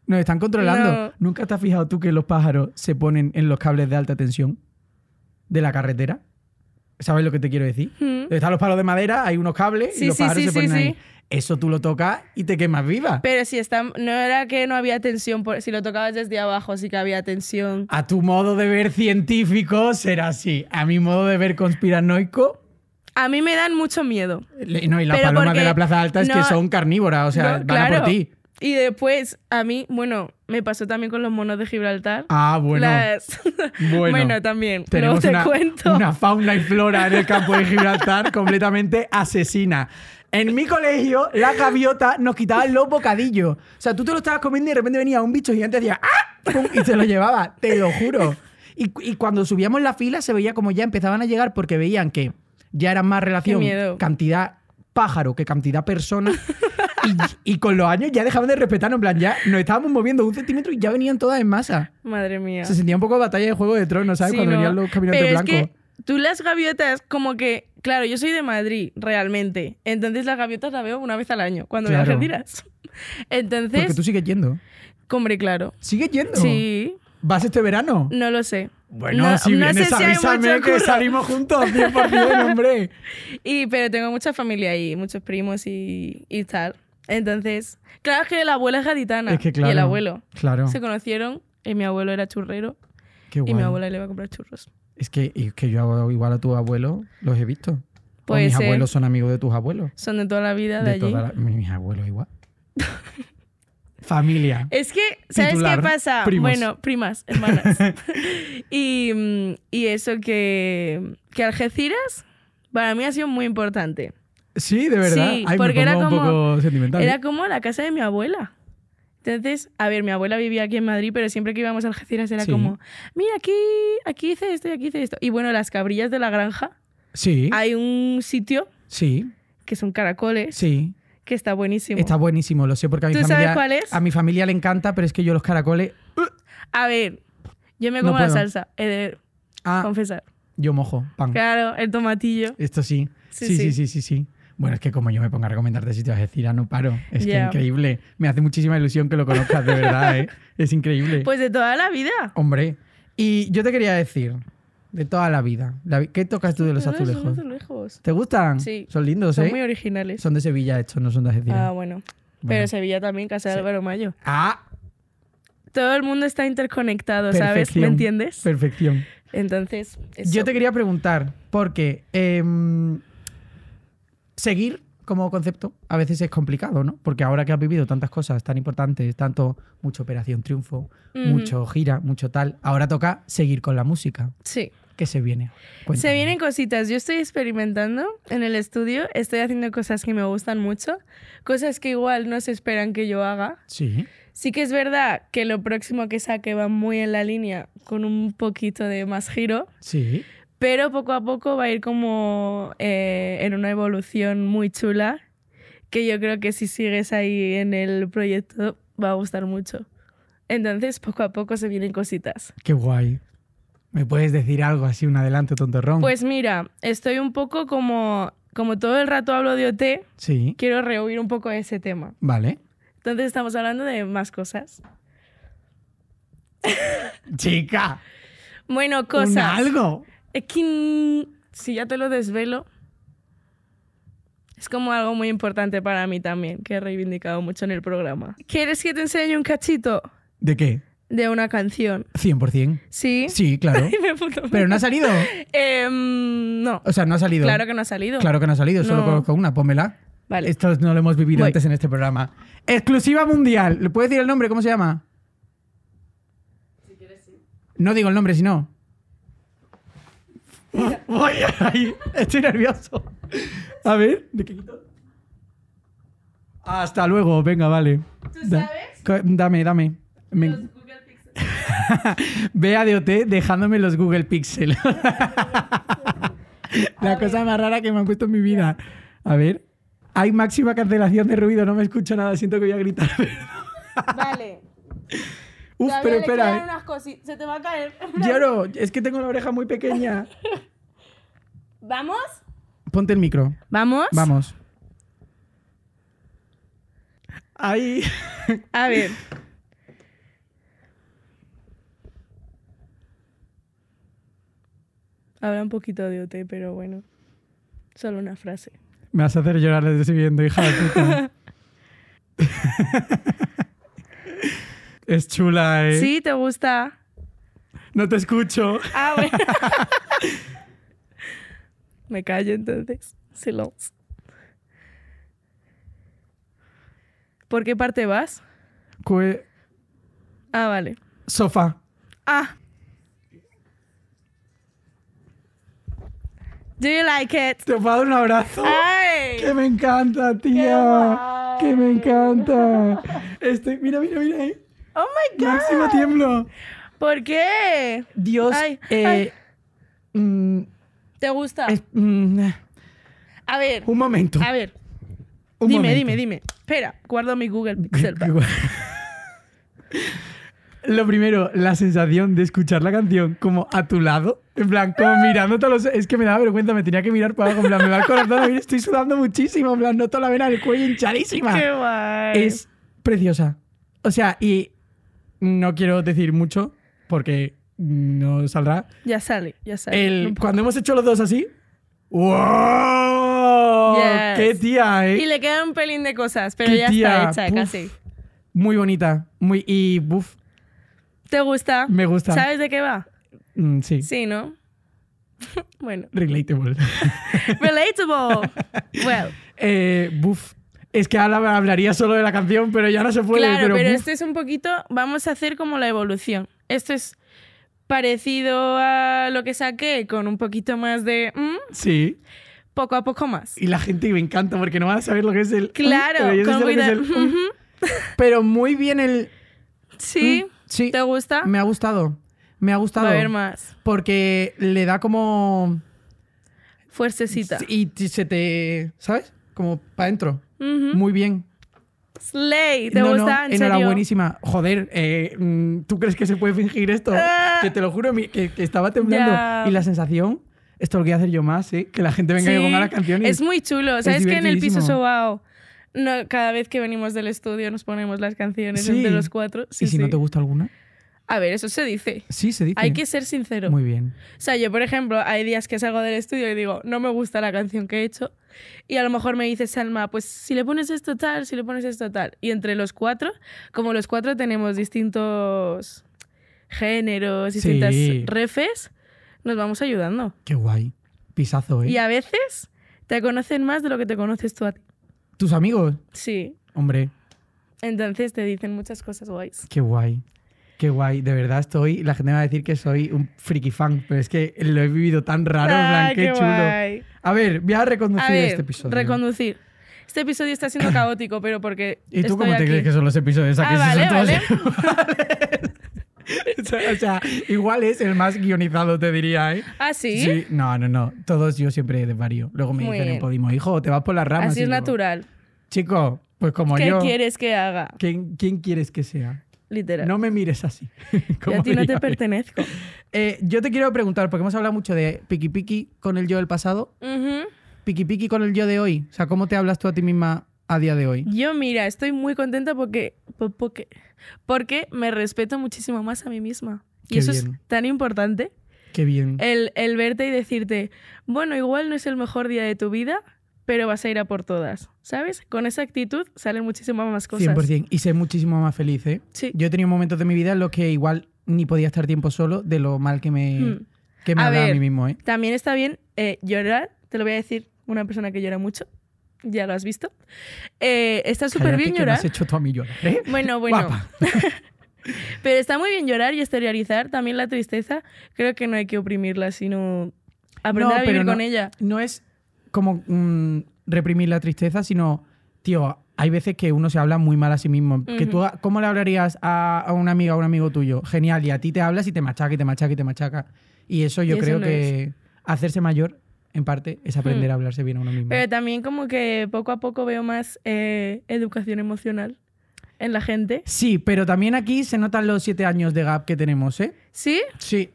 Nos están controlando. ¿Nunca te has fijado tú que los pájaros se ponen en los cables de alta tensión de la carretera? ¿Sabes lo que te quiero decir? Hmm. Están los palos de madera, hay unos cables y los sí, se ponen ahí. Eso tú lo tocas y te quemas viva. Pero si está, no era que no había tensión, si lo tocabas desde abajo sí que había tensión. A tu modo de ver científico será así. A mi modo de ver conspiranoico a mí me dan mucho miedo. No, y las palomas de la Plaza Alta es que son carnívoras, o sea, van a por ti. Y después, a mí, bueno, me pasó también con los monos de Gibraltar. Ah, bueno. Bueno, también. Tenemos te una, cuento. Una fauna y flora en el campo de Gibraltar completamente asesina. En mi colegio, la gaviota nos quitaba los bocadillos. O sea, tú te lo estabas comiendo y de repente venía un bicho gigante y decía ¡Ah! Y se lo llevaba, te lo juro. Y, y cuando subíamos la fila se veía como ya empezaban a llegar porque veían que ya era más relación cantidad pájaro que cantidad persona Y, con los años ya dejaban de respetarnos, en plan, ya nos estábamos moviendo un centímetro y ya venían todas en masa. Madre mía. Se sentía un poco batalla de Juego de Tronos, ¿sabes? Cuando venían los caminantes Pero Es que tú las gaviotas, como que, claro, yo soy de Madrid, realmente. Entonces las gaviotas las veo una vez al año, cuando me las retiras. Entonces... Porque tú sigues yendo. Hombre, claro. ¿Sigues yendo? Sí. ¿Vas este verano? No lo sé. Bueno, no, si sé si que salimos juntos, 100%, hombre. y, pero tengo mucha familia ahí, muchos primos y, y tal. Entonces, claro, que la abuela es gaditana y el abuelo. Claro. Se conocieron y mi abuelo era churrero y mi abuela le iba a comprar churros. Es que, que yo igual a tu abuelo los he visto. Pues mis abuelos son amigos de tus abuelos. Son de toda la vida de, allí. mis abuelos igual. Familia. Es que, ¿sabes qué pasa? Bueno, primas, hermanas. y, y, eso que, que Algeciras para mí ha sido muy importante. Sí, de verdad. Sí, porque era poco sentimental. era como la casa de mi abuela. Entonces, a ver, mi abuela vivía aquí en Madrid, pero siempre que íbamos a Algeciras era como, mira, aquí, aquí hice esto y aquí hice esto. Y bueno, las cabrillas de la granja. Sí. Hay un sitio. Sí. Que son caracoles. Sí. Que está buenísimo. Está buenísimo, lo sé, porque a mi familia. A mi familia le encanta, pero es que yo los caracoles. ¡uh! A ver, yo me como la salsa, he ah. confesar. Yo mojo, Claro, el tomatillo. Esto sí, sí, sí, sí. sí. sí bueno, es que como yo me ponga a recomendarte sitios Cira ah, no paro. Es que increíble. Me hace muchísima ilusión que lo conozcas, de verdad, ¿eh? Es increíble. Pues de toda la vida. Hombre. Y yo te quería decir, de toda la vida. ¿Qué tocas tú de los azulejos? Los azulejos. ¿Te gustan? Sí. Son lindos, ¿eh? Son muy originales. Son de Sevilla estos, no son de Cira Ah, bueno. Pero Sevilla también, Casa de Álvaro Mayo. ¡Ah! Todo el mundo está interconectado, ¿sabes? ¿Me entiendes? Perfección. Entonces. Yo te quería preguntar, porque. Eh, seguir como concepto a veces es complicado, ¿no? Porque ahora que has vivido tantas cosas tan importantes, tanto mucha operación triunfo, mucho gira, mucho tal, ahora toca seguir con la música. Sí. Que se viene? Se vienen cositas. Yo estoy experimentando en el estudio, estoy haciendo cosas que me gustan mucho, cosas que igual no se esperan que yo haga. Sí. Sí que es verdad que lo próximo que saque va muy en la línea con un poquito de más giro. Sí. Pero poco a poco va a ir como eh, en una evolución muy chula, que yo creo que si sigues ahí en el proyecto va a gustar mucho. Entonces, poco a poco se vienen cositas. Qué guay. ¿Me puedes decir algo así, un adelanto tontorrón? Pues mira, estoy un poco como. Como todo el rato hablo de OT, sí. quiero rehuir un poco ese tema. Vale. Entonces estamos hablando de más cosas. ¡Chica! bueno, cosas. ¿Un algo. Es que si ya te lo desvelo, es como algo muy importante para mí también, que he reivindicado mucho en el programa. ¿Quieres que te enseñe un cachito? ¿De qué? De una canción. 100%. ¿Sí? Sí, claro. Pero no ha salido. Em, no. O sea, no ha salido. Claro que no ha salido. Claro que no ha salido, solo conozco una, pómela Vale. Esto no lo hemos vivido antes en este programa. Exclusiva mundial. ¿Le puedes decir el nombre? ¿Cómo se llama? Si quieres, sí. No digo el nombre, si no. ahí, estoy nervioso. A ver, ¿de qué quito? Hasta luego, venga, vale. ¿Tú sabes? dame, dame. Google Vea de OT dejándome los Google Pixel. La cosa más rara que me han puesto en mi vida. A ver. Hay máxima cancelación de ruido, no me escucho nada, siento que voy a gritar. Vale. Uf, pero espera. Eh. Unas Se te va a caer. Lloro, es que tengo la oreja muy pequeña. ¿Vamos? Ponte el micro. ¿Vamos? Vamos. Ahí. A ver. Habla un poquito de OT, pero bueno. Solo una frase. Me vas a hacer llorar desde viendo, hija de puta. Es chula, ¿eh? Sí, te gusta. No te escucho. Ah, bueno. Me callo entonces. Silence. ¿Por qué parte vas? Ah, vale. Sofá. Ah. Do you like it? Te puedo dar un abrazo. Ay. Que me encanta, tía. Que me encanta. Estoy... Mira, mira, mira. Eh. Máximo tiemblo. ¿Por qué? Dios. Eh, mm, ¿Te gusta? Mm, eh. a ver. Un momento. A ver. dime, dime, dime. Espera, guardo mi Google Pixel. Lo primero, la sensación de escuchar la canción como a tu lado, en plan, como ah. mirándote a los... Es que me daba vergüenza, me tenía que mirar para abajo, en plan, me va el corazón a estoy sudando muchísimo, en plan, noto la vena del cuello hinchadísima. ¡Qué guay! Es preciosa. O sea, y no quiero decir mucho porque no saldrá. Ya sale, ya sale. cuando hemos hecho los dos así. ¡Wow! ¡Qué tía! Eh! Y le queda un pelín de cosas, pero ya está hecha casi. Muy bonita. Muy, y buf. ¿Te gusta? Me gusta. ¿Sabes de qué va? Mm, sí. Sí, ¿no? bueno. Relatable. Relatable. well. Eh, buf. Es que ahora hablaría solo de la canción, pero ya no se puede. Claro, pero, este es un poquito. Vamos a hacer como la evolución. Esto es parecido a lo que saqué, con un poquito más de. Mm, sí. Poco a poco más. Y la gente me encanta porque no van a saber lo que es el. Claro, mm, pero, mm. pero muy bien el. Sí. sí. ¿Te gusta? Me ha gustado. Me ha gustado. a ver más. Porque le da como. Fuercecita. Y se te. ¿Sabes? Como para adentro. Muy bien. Slay, te no, gusta, no, ¿en buenísima Joder, eh, mm, ¿tú crees que se puede fingir esto? Ah. Que te lo juro, que, estaba temblando. Y la sensación, esto lo voy a hacer yo más, ¿eh? que la gente venga y ponga las canciones. Es muy chulo. Sabes que en el piso sobao, no, cada vez que venimos del estudio nos ponemos las canciones de entre los cuatro. ¿Y si no te gusta alguna? A ver, eso se dice. Sí, se dice. Hay que ser sincero. Muy bien. O sea, yo, por ejemplo, hay días que salgo del estudio y digo, no me gusta la canción que he hecho y a lo mejor me dice Salma, pues si le pones esto tal, si le pones esto tal. Y entre los cuatro, como los cuatro tenemos distintos géneros, distintas refes, nos vamos ayudando. Qué guay. Pisazo, ¿eh? Y a veces te conocen más de lo que te conoces tú a ti. ¿Tus amigos? Sí. Hombre. Entonces te dicen muchas cosas guays. Qué guay. Qué guay, de verdad estoy. La gente va a decir que soy un friki fan, pero es que lo he vivido tan raro, en ah, qué, chulo. Guay. A ver, voy a reconducir este episodio. Reconducir. Este episodio está siendo caótico, pero porque. ¿Y tú cómo te crees que son los episodios? Ah, vale, vale. o sea, igual es el más guionizado, te diría, ¿eh? ¿Ah, sí? Sí, no, no, no. Todos yo siempre desvarío. Luego me dicen en Podimo, hijo, te vas por la ramas. Así es natural. Chico, pues como yo. ¿Qué quieres que haga? ¿quién, ¿Quién quieres que sea? Literal. No me mires así. a ti no te pertenezco. Eh, yo te quiero preguntar, porque hemos hablado mucho de Piki Piki con el yo del pasado. Piki Piki con el yo de hoy. O sea, ¿cómo te hablas tú a ti misma a día de hoy? Yo, mira, estoy muy contenta porque, porque, porque me respeto muchísimo más a mí misma. y eso es tan importante. Qué bien. El, el verte y decirte, bueno, igual no es el mejor día de tu vida, pero vas a ir a por todas, ¿sabes? Con esa actitud salen muchísimas más cosas. 100%, y ser muchísimo más feliz, ¿eh? Sí. Yo he tenido momentos de mi vida en los que igual ni podía estar tiempo solo de lo mal que me, hmm. que me a, a mí mismo, ¿eh? También está bien eh, llorar, te lo voy a decir, una persona que llora mucho, ya lo has visto. Eh, está súper bien llorar. has hecho tú a mí llorar, ¿eh? Bueno, bueno. Pero está muy bien llorar y exteriorizar también la tristeza. Creo que no hay que oprimirla, sino aprender a vivir con ella. No es como mm, reprimir la tristeza, sino, tío, hay veces que uno se habla muy mal a sí mismo. que tú, ¿Cómo le hablarías a, una amiga o un amigo tuyo? Genial, y a ti te hablas y te machaca y te machaca y te machaca. Y eso yo creo que hacerse mayor, en parte, es aprender a hablarse bien a uno mismo. Pero también como que poco a poco veo más eh, educación emocional en la gente. Sí, pero también aquí se notan los siete años de gap que tenemos, ¿eh? ¿Sí? Sí.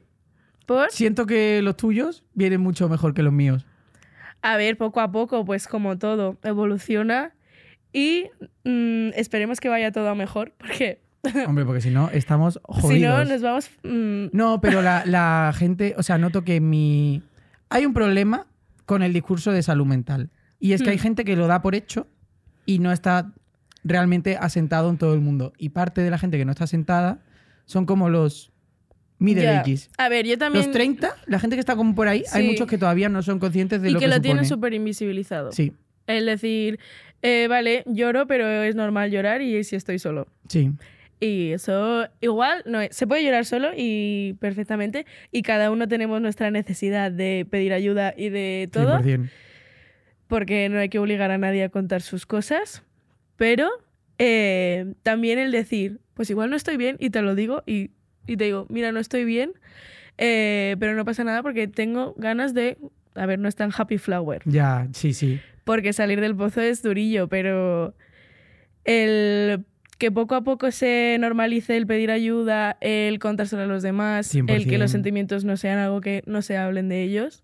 sí Siento que los tuyos vienen mucho mejor que los míos. A ver, poco a poco, pues como todo, evoluciona y mm, esperemos que vaya todo a mejor, porque Hombre, porque si no, estamos jodidos. Si no, nos vamos. Mm. No, pero la, gente. O sea, noto que mi. Hay un problema con el discurso de salud mental. Y es que hay mm. gente que lo da por hecho y no está realmente asentado en todo el mundo. Y parte de la gente que no está asentada son como los mide X. A ver, yo también. Los 30, la gente que está como por ahí, hay muchos que todavía no son conscientes de lo que, Y que lo tienen súper invisibilizado. Sí. Es decir, eh, vale, lloro, pero es normal llorar y si estoy solo. Sí. Y eso igual no se puede llorar solo y perfectamente y cada uno tenemos nuestra necesidad de pedir ayuda y de todo. 100%. Porque no hay que obligar a nadie a contar sus cosas, pero eh, también el decir, pues igual no estoy bien y te lo digo y y te digo, mira, no estoy bien, eh, pero no pasa nada porque tengo ganas de, a ver, no es tan happy flower. Ya, sí, sí. Porque salir del pozo es durillo, pero el que poco a poco se normalice el pedir ayuda, el contárselo a los demás, el que los sentimientos no sean algo que no se hablen de ellos.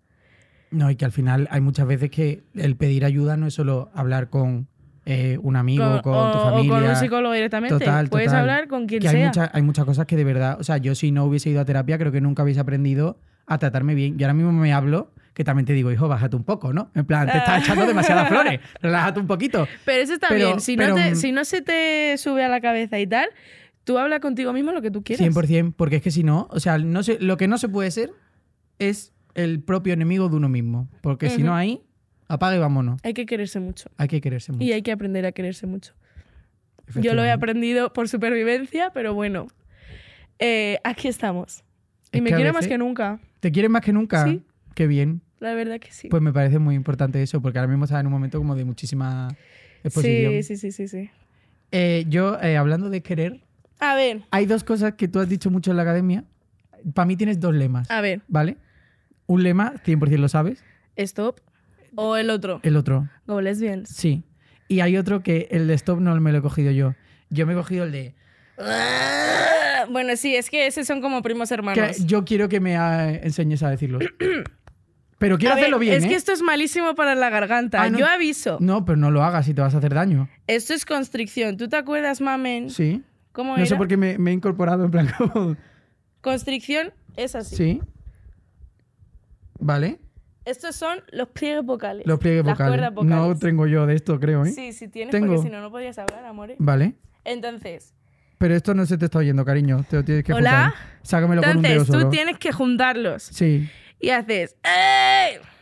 No, y que al final hay muchas veces que el pedir ayuda no es solo hablar con eh, un amigo, con, tu familia. O con un psicólogo directamente. Total, Puedes hablar con quien que sea. Hay, hay muchas cosas que de verdad, o sea, yo si no hubiese ido a terapia, creo que nunca hubiese aprendido a tratarme bien. Yo ahora mismo me hablo que también te digo, hijo, bájate un poco, ¿no? En plan, te estás echando demasiadas flores, relájate un poquito. Pero eso está bien, mm si, no se te sube a la cabeza y tal, tú hablas contigo mismo lo que tú quieres. 100%, porque es que si no, o sea, no lo que no se puede ser es el propio enemigo de uno mismo, porque si no hay... Apaga y vámonos. Hay que quererse mucho. Hay que quererse mucho. Y hay que aprender a quererse mucho. Yo lo he aprendido por supervivencia, pero bueno, eh, aquí estamos. Y me quiere más que nunca. ¿Te quiere más que nunca? Sí. Qué bien. La verdad que sí. Pues me parece muy importante eso, porque ahora mismo está en un momento como de muchísima exposición. Sí, sí, sí, sí. Eh, yo, eh, hablando de querer. A ver. Hay dos cosas que tú has dicho mucho en la academia. Para mí tienes dos lemas. A ver. ¿Vale? Un lema, 100% lo sabes. Stop. ¿O el otro? El otro. Go bien. Sí. Y hay otro que el de stop no me lo he cogido yo. Yo me he cogido el de... Ah, bueno, sí, es que esos son como primos hermanos. yo quiero que me enseñes a decirlo. Pero quiero hacerlo bien. Es que ¿eh? esto es malísimo para la garganta. Ah, yo aviso. No, pero no lo hagas y te vas a hacer daño. Esto es constricción. ¿Tú te acuerdas, mamen? Sí. ¿Cómo No sé por qué me, he incorporado en plan Constricción es así. Sí. Vale. Estos son los pliegues vocales. Los pliegues las vocales. Cuerdas vocales. No tengo yo de esto, creo, ¿eh? Sí, sí tienes, porque si no, no podrías hablar, amores. Vale. Entonces. Pero esto no se te está oyendo, cariño. Te lo tienes que ¿Hola? juntar. Sácamelo Entonces, con un dedo solo. tú tienes que juntarlos. Sí. Y haces...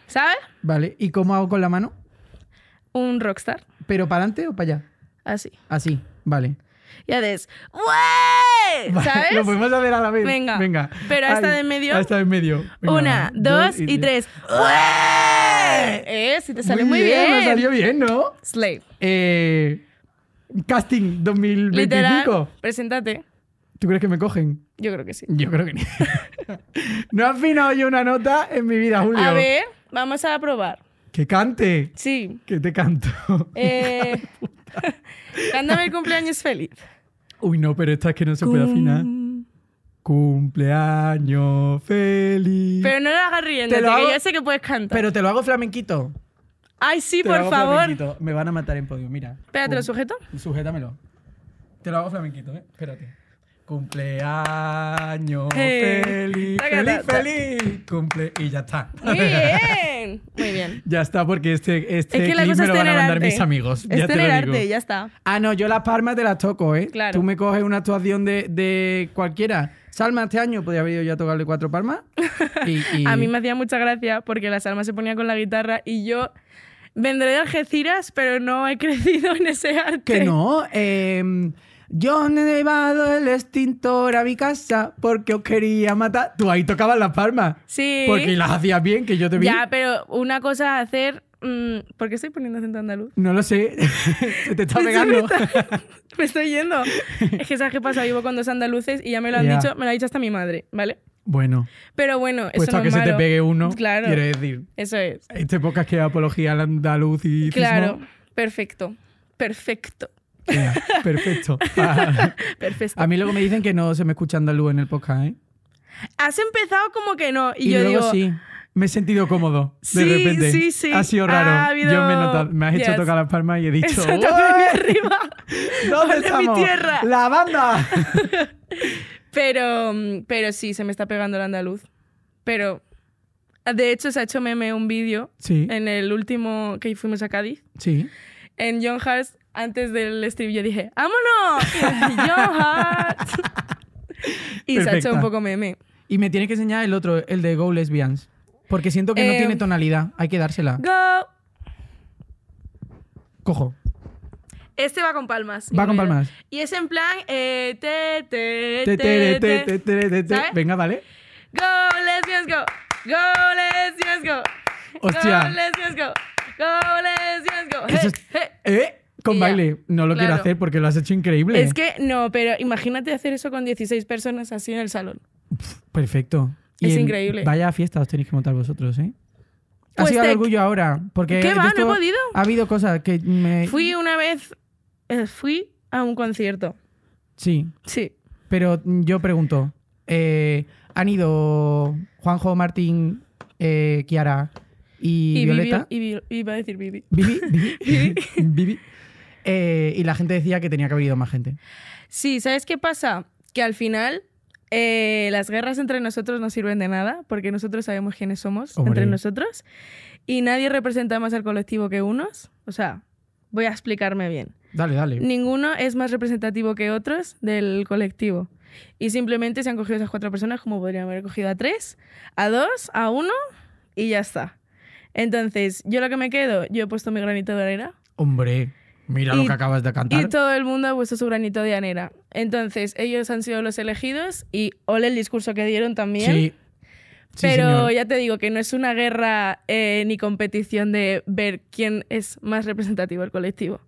¿Sabes? Vale. ¿Y cómo hago con la mano? Un rockstar. ¿Pero para adelante o para allá? Así. Así. Vale ya des, ¡Wey! ¿Sabes? Lo podemos hacer a la vez. Venga. Pero hasta de medio. Hasta de medio. Una, dos, y, tres. Eh, si te sale muy, bien. bien. Me salió bien, ¿no? Slave. Eh, casting 2025. Literal, preséntate. ¿Tú crees que me cogen? Yo creo que sí. Yo creo que no he afinado yo una nota en mi vida, Julio. A ver, vamos a probar. Que cante. Sí. Que te canto. Eh, Cándame el cumpleaños feliz. Uy, no, pero esta es que no se puede afinar. Cumpleaños feliz. Pero no lo hagas riendo, te lo que sé que puedes cantar. Pero te lo hago flamenquito. Ay, sí, por favor. Me van a matar en podio, mira. Espérate, ¿lo sujeto? Sujétamelo. Te lo hago flamenquito, ¿eh? Espérate. Cumpleaños feliz, feliz, feliz, cumple y ya está. muy bien. Ya está, porque este, este es que lo van a mandar mis amigos. ya te ya está. Ah, no, yo las palmas te las toco, ¿eh? Claro. Tú me coges una actuación de, de cualquiera. Salma este año podía haber ido ya a tocarle cuatro palmas. a mí me hacía mucha gracia porque la Salma se ponía con la guitarra y yo vendré de Algeciras, pero no he crecido en ese arte. Que no, eh... Yo no he llevado el extintor a mi casa porque os quería matar. Tú ahí tocabas las palmas. Sí. Porque las hacías bien, que yo te vi. Ya, pero una cosa a hacer. Mm, ¿Por qué estoy poniendo acento andaluz? No lo sé. te está pegando. Me, estoy yendo. Es que, ¿sabes qué pasa? Vivo con dos andaluces y ya me lo han dicho, me lo ha dicho hasta mi madre, ¿vale? Bueno. Pero bueno, eso no que se te pegue uno, claro, quiere decir. Eso es. Este podcast que apología al andaluz y. Claro, perfecto. Perfecto perfecto. perfecto. A mí luego me dicen que no se me escucha andaluz en el podcast, ¿eh? Has empezado como que no. Y, yo digo... sí. Me he sentido cómodo de repente. Sí, Ha sido raro. Yo me has hecho tocar las palmas y he dicho. arriba. ¿Dónde estamos? tierra. La banda. pero, pero sí, se me está pegando el andaluz. Pero de hecho, se ha hecho meme un vídeo sí. en el último que fuimos a Cádiz. Sí en John Hearts, antes del estribillo dije, ¡vámonos! ¡John Hearts. y se ha hecho un poco meme. Y me tiene que enseñar el otro, el de Go Lesbians. Porque siento que no em, tiene tonalidad. Hay que dársela. Go. Cojo. Este va con palmas. Va con palmas. Y es en plan. Eh, Venga, vale. Go, lesbians, go. Go, lesbians, go. Hostia. Go, lesbians, go. ¿Eh? Con baile. No lo quiero hacer porque lo has hecho increíble. Es que no, pero imagínate hacer eso con 16 personas así en el salón. perfecto. es increíble. Vaya fiesta os tenéis que montar vosotros, ¿eh? ha pues sido el orgullo ahora. ¿Qué va? No he podido. Ha habido cosas que me. Fui una vez. Eh, fui a un concierto. Sí. Sí. Pero yo pregunto. Eh, ¿Han ido Juanjo, Martín, eh, Kiara, y, Violeta. y iba a decir Vivi. Vivi, Vivi. Vivi. Eh, y la gente decía que tenía que haber ido más gente. Sí, ¿sabes qué pasa? Que al final eh, las guerras entre nosotros no sirven de nada porque nosotros sabemos quiénes somos entre nosotros y nadie representa más al colectivo que unos. O sea, voy a explicarme bien. Dale, dale. Ninguno es más representativo que otros del colectivo. Y simplemente se han cogido esas cuatro personas como podrían haber cogido a tres, a dos, a uno y ya está. Entonces, yo lo que me quedo, yo he puesto mi granito de arena. Hombre, mira lo que acabas de cantar. Y todo el mundo ha puesto su granito de arena. Entonces, ellos han sido los elegidos y ole el discurso que dieron también. Sí. Pero ya te digo que no es una guerra eh, ni competición de ver quién es más representativo del colectivo.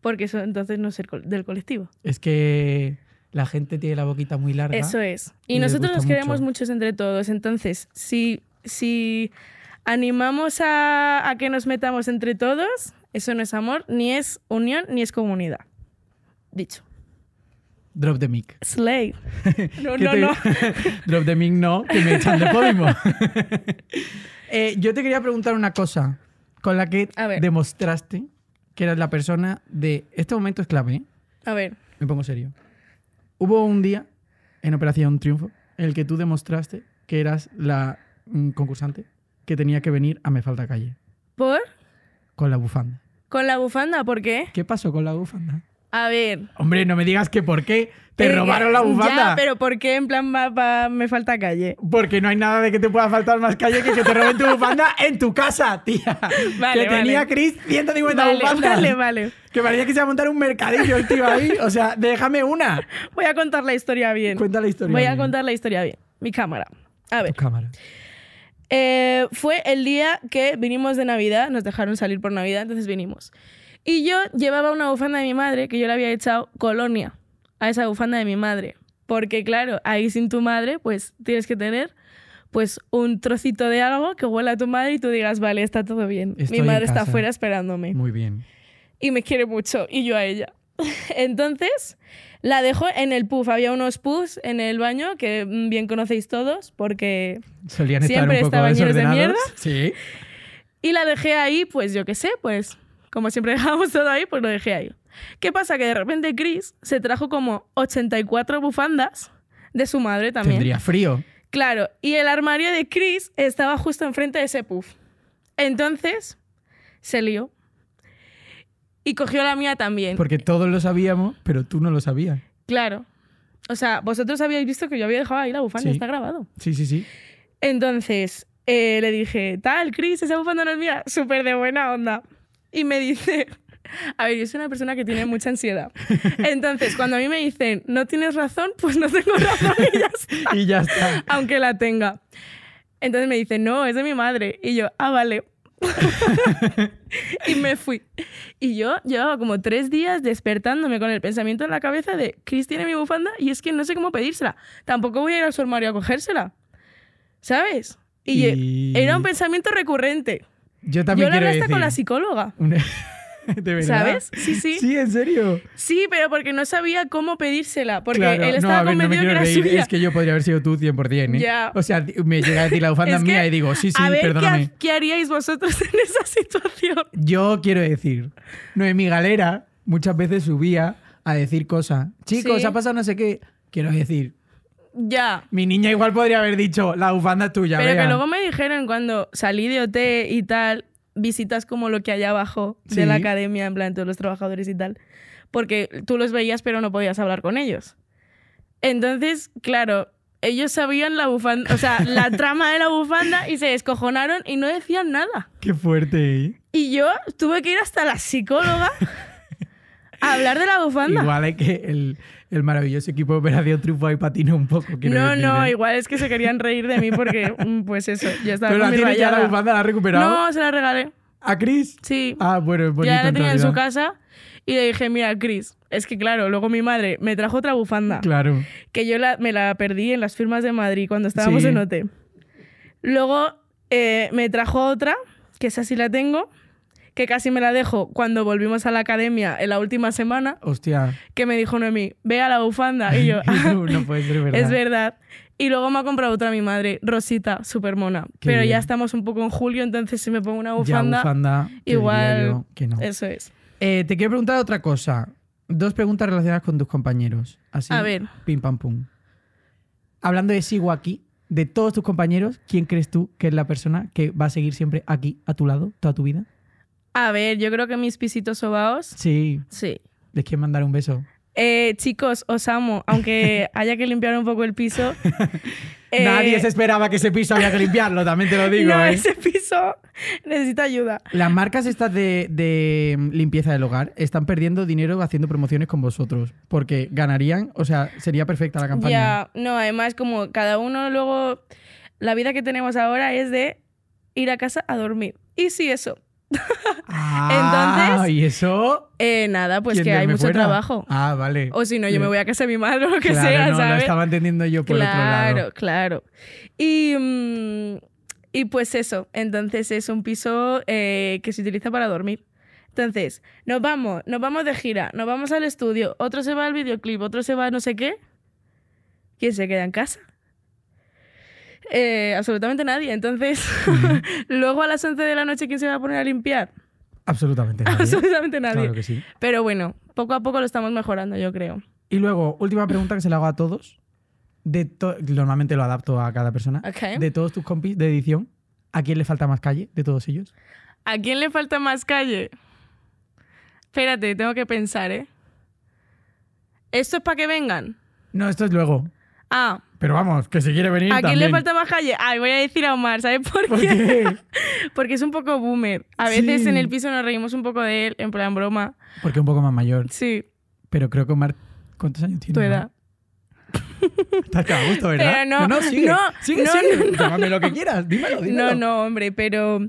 Porque eso entonces no es del colectivo. Es que la gente tiene la boquita muy larga. Eso es. Y, nosotros nos queremos muchos entre todos. Entonces, sí, si animamos a, que nos metamos entre todos. Eso no es amor, ni es unión, ni es comunidad. Dicho. Drop the mic. Slay. No, no, no. Drop the mic no, que me echan de eh, yo te quería preguntar una cosa con la que demostraste que eras la persona de... Este momento es clave. ¿eh? A ver. Me pongo serio. Hubo un día en Operación Triunfo en el que tú demostraste que eras la mm, concursante que tenía que venir a Me Falta Calle. ¿Por? Con la bufanda. ¿Con la bufanda? ¿Por qué? ¿Qué pasó con la bufanda? A ver. Hombre, no me digas que por qué. Te eh, robaron la bufanda. Ya, pero ¿por qué en plan va mapa me falta calle? Porque no hay nada de que te pueda faltar más calle que que te roben tu bufanda en tu casa, tía. Vale, que tenía Chris 150 bufandas. Vale, vale. Que parecía que se iba a montar un mercadillo el tío ahí. O sea, déjame una. Voy a contar la historia bien. Cuenta la historia Voy a contar la historia bien. Mi cámara. A ver. Tu cámara. Eh, fue el día que vinimos de Navidad, nos dejaron salir por Navidad, entonces vinimos. Y yo llevaba una bufanda de mi madre, que yo le había echado colonia a esa bufanda de mi madre. Porque claro, ahí sin tu madre, pues tienes que tener pues un trocito de algo que huela a tu madre y tú digas, vale, está todo bien. mi madre está afuera esperándome. Muy bien. Y me quiere mucho, y yo a ella. entonces, la dejó en el puff. Había unos puffs en el baño que mm, bien conocéis todos porque Solían estar siempre estaban llenos de mierda. Sí. Y la dejé ahí, pues yo qué sé, pues como siempre dejamos todo ahí, pues lo dejé ahí. ¿Qué pasa? Que de repente Chris se trajo como 84 bufandas de su madre también. Tendría frío. Claro, y el armario de Chris estaba justo enfrente de ese puff. Entonces, se lió y cogió la mía también. Porque todos lo sabíamos, pero tú no lo sabías. Claro. O sea, vosotros habíais visto que yo había dejado ahí la bufanda, está grabado. Sí, sí, sí. Entonces, eh, le dije, tal, Chris, esa bufanda no es mía, súper de buena onda. Y me dice, a ver, yo soy una persona que tiene mucha ansiedad. Entonces, cuando a mí me dicen, no tienes razón, pues no tengo razón y ya está. y ya está. Aunque la tenga. Entonces me dice, no, es de mi madre. Y yo, ah, vale. y me fui. Y yo llevaba como tres días despertándome con el pensamiento en la cabeza de, Chris tiene mi bufanda y es que no sé cómo pedírsela. Tampoco voy a ir a su armario a cogérsela. ¿Sabes? Y, era un pensamiento recurrente. Yo también yo la con la psicóloga. ¿Sabes? Sí, sí. Sí, en serio. Sí, pero porque no sabía cómo pedírsela. Porque él estaba convencido no que reír. suya. Es que yo podría haber sido tú 100%. ¿eh? O sea, me llega a decir la bufanda es mía y digo, sí, sí, a ver, perdóname. ¿qué, haríais vosotros en esa situación? Yo quiero decir, no, en mi galera muchas veces subía a decir cosas. Chicos, ha pasado no sé qué. Quiero decir, ya. Mi niña igual podría haber dicho, la bufanda es tuya. Pero que luego me dijeron cuando salí de OT e y tal, visitas como lo que hay abajo de la academia, en plan, todos los trabajadores y tal, porque tú los veías pero no podías hablar con ellos. Entonces, claro, ellos sabían la bufanda, o sea, la trama de la bufanda y se descojonaron y no decían nada. Qué fuerte. ¿eh? Y yo tuve que ir hasta la psicóloga a hablar de la bufanda. Igual que el el maravilloso equipo de Operación Triunfo y patina un poco. No, no, igual es que se querían reír de mí porque, mm, pues eso, ya estaba Pero la ya la bufanda, la recuperado. No, se la regalé. ¿A Chris? Sí. Ah, bueno, bonito, Ya la tenía en, su casa y le dije, mira, Chris, es que claro, luego mi madre me trajo otra bufanda. Claro. Que yo la, me la perdí en las firmas de Madrid cuando estábamos en OT. Luego eh, me trajo otra, que esa sí la tengo que casi me la dejo cuando volvimos a la academia en la última semana. Hostia. Que me dijo Noemí, a la bufanda. Y yo, no puede ser verdad. Es verdad. Y luego me ha comprado otra mi madre, Rosita, súper mona. Pero ya estamos un poco en julio, entonces si me pongo una bufanda, bufanda igual. Que Eso es. Eh, te quiero preguntar otra cosa. Dos preguntas relacionadas con tus compañeros. Así, a ver. Pim pam pum. Hablando de Sigo aquí, de todos tus compañeros, ¿quién crees tú que es la persona que va a seguir siempre aquí a tu lado toda tu vida? A ver, yo creo que mis pisitos sobaos. Sí. Sí. Les quiero mandar un beso. Eh, chicos, os amo, aunque haya que limpiar un poco el piso. Nadie eh, se esperaba que ese piso había que limpiarlo, también te lo digo. eh. ese piso necesita ayuda. Las marcas estas de, mm, limpieza del hogar están perdiendo dinero haciendo promociones con vosotros, porque ganarían, o sea, sería perfecta la campaña. no, además como cada uno luego, la vida que tenemos ahora es de ir a casa a dormir. Y si eso, Ah, Entonces, ¿y eso? Eh, nada, pues que hay mucho trabajo. Ah, vale. O si no, yo me voy a casa de mi madre o lo que sea, no, Lo estaba entendiendo yo por claro, otro lado. Claro, claro. Mm, y, pues eso. Entonces es un piso eh, que se utiliza para dormir. Entonces, nos vamos, nos vamos de gira, nos vamos al estudio, otro se va al videoclip, otro se va a no sé qué. ¿Quién se queda en casa? Eh, absolutamente nadie. Entonces, luego a las 11 de la noche, ¿quién se va a poner a limpiar? Absolutamente nadie. Absolutamente nadie. Claro que sí. Pero bueno, poco a poco lo estamos mejorando, yo creo. Y luego, última pregunta que se la hago a todos. De Normalmente lo adapto a cada persona. De todos tus compis de edición, ¿a quién le falta más calle de todos ellos? ¿A quién le falta más calle? Espérate, tengo que pensar, ¿eh? ¿Esto es para que vengan? No, esto es luego. Ah. Pero vamos, que si quiere venir. ¿A quién le falta más calle? Ay, voy a decir a Omar, ¿sabes por qué? Porque es un poco boomer. A veces en el piso nos reímos un poco de él, en plan broma. Porque es un poco más mayor. Sí, Pero creo que Omar. ¿Cuántos años tiene? tu edad. Estás a gusto, ¿verdad? no, no, no, no, no, lo que quieras, dímelo, dímelo. No, no, hombre, pero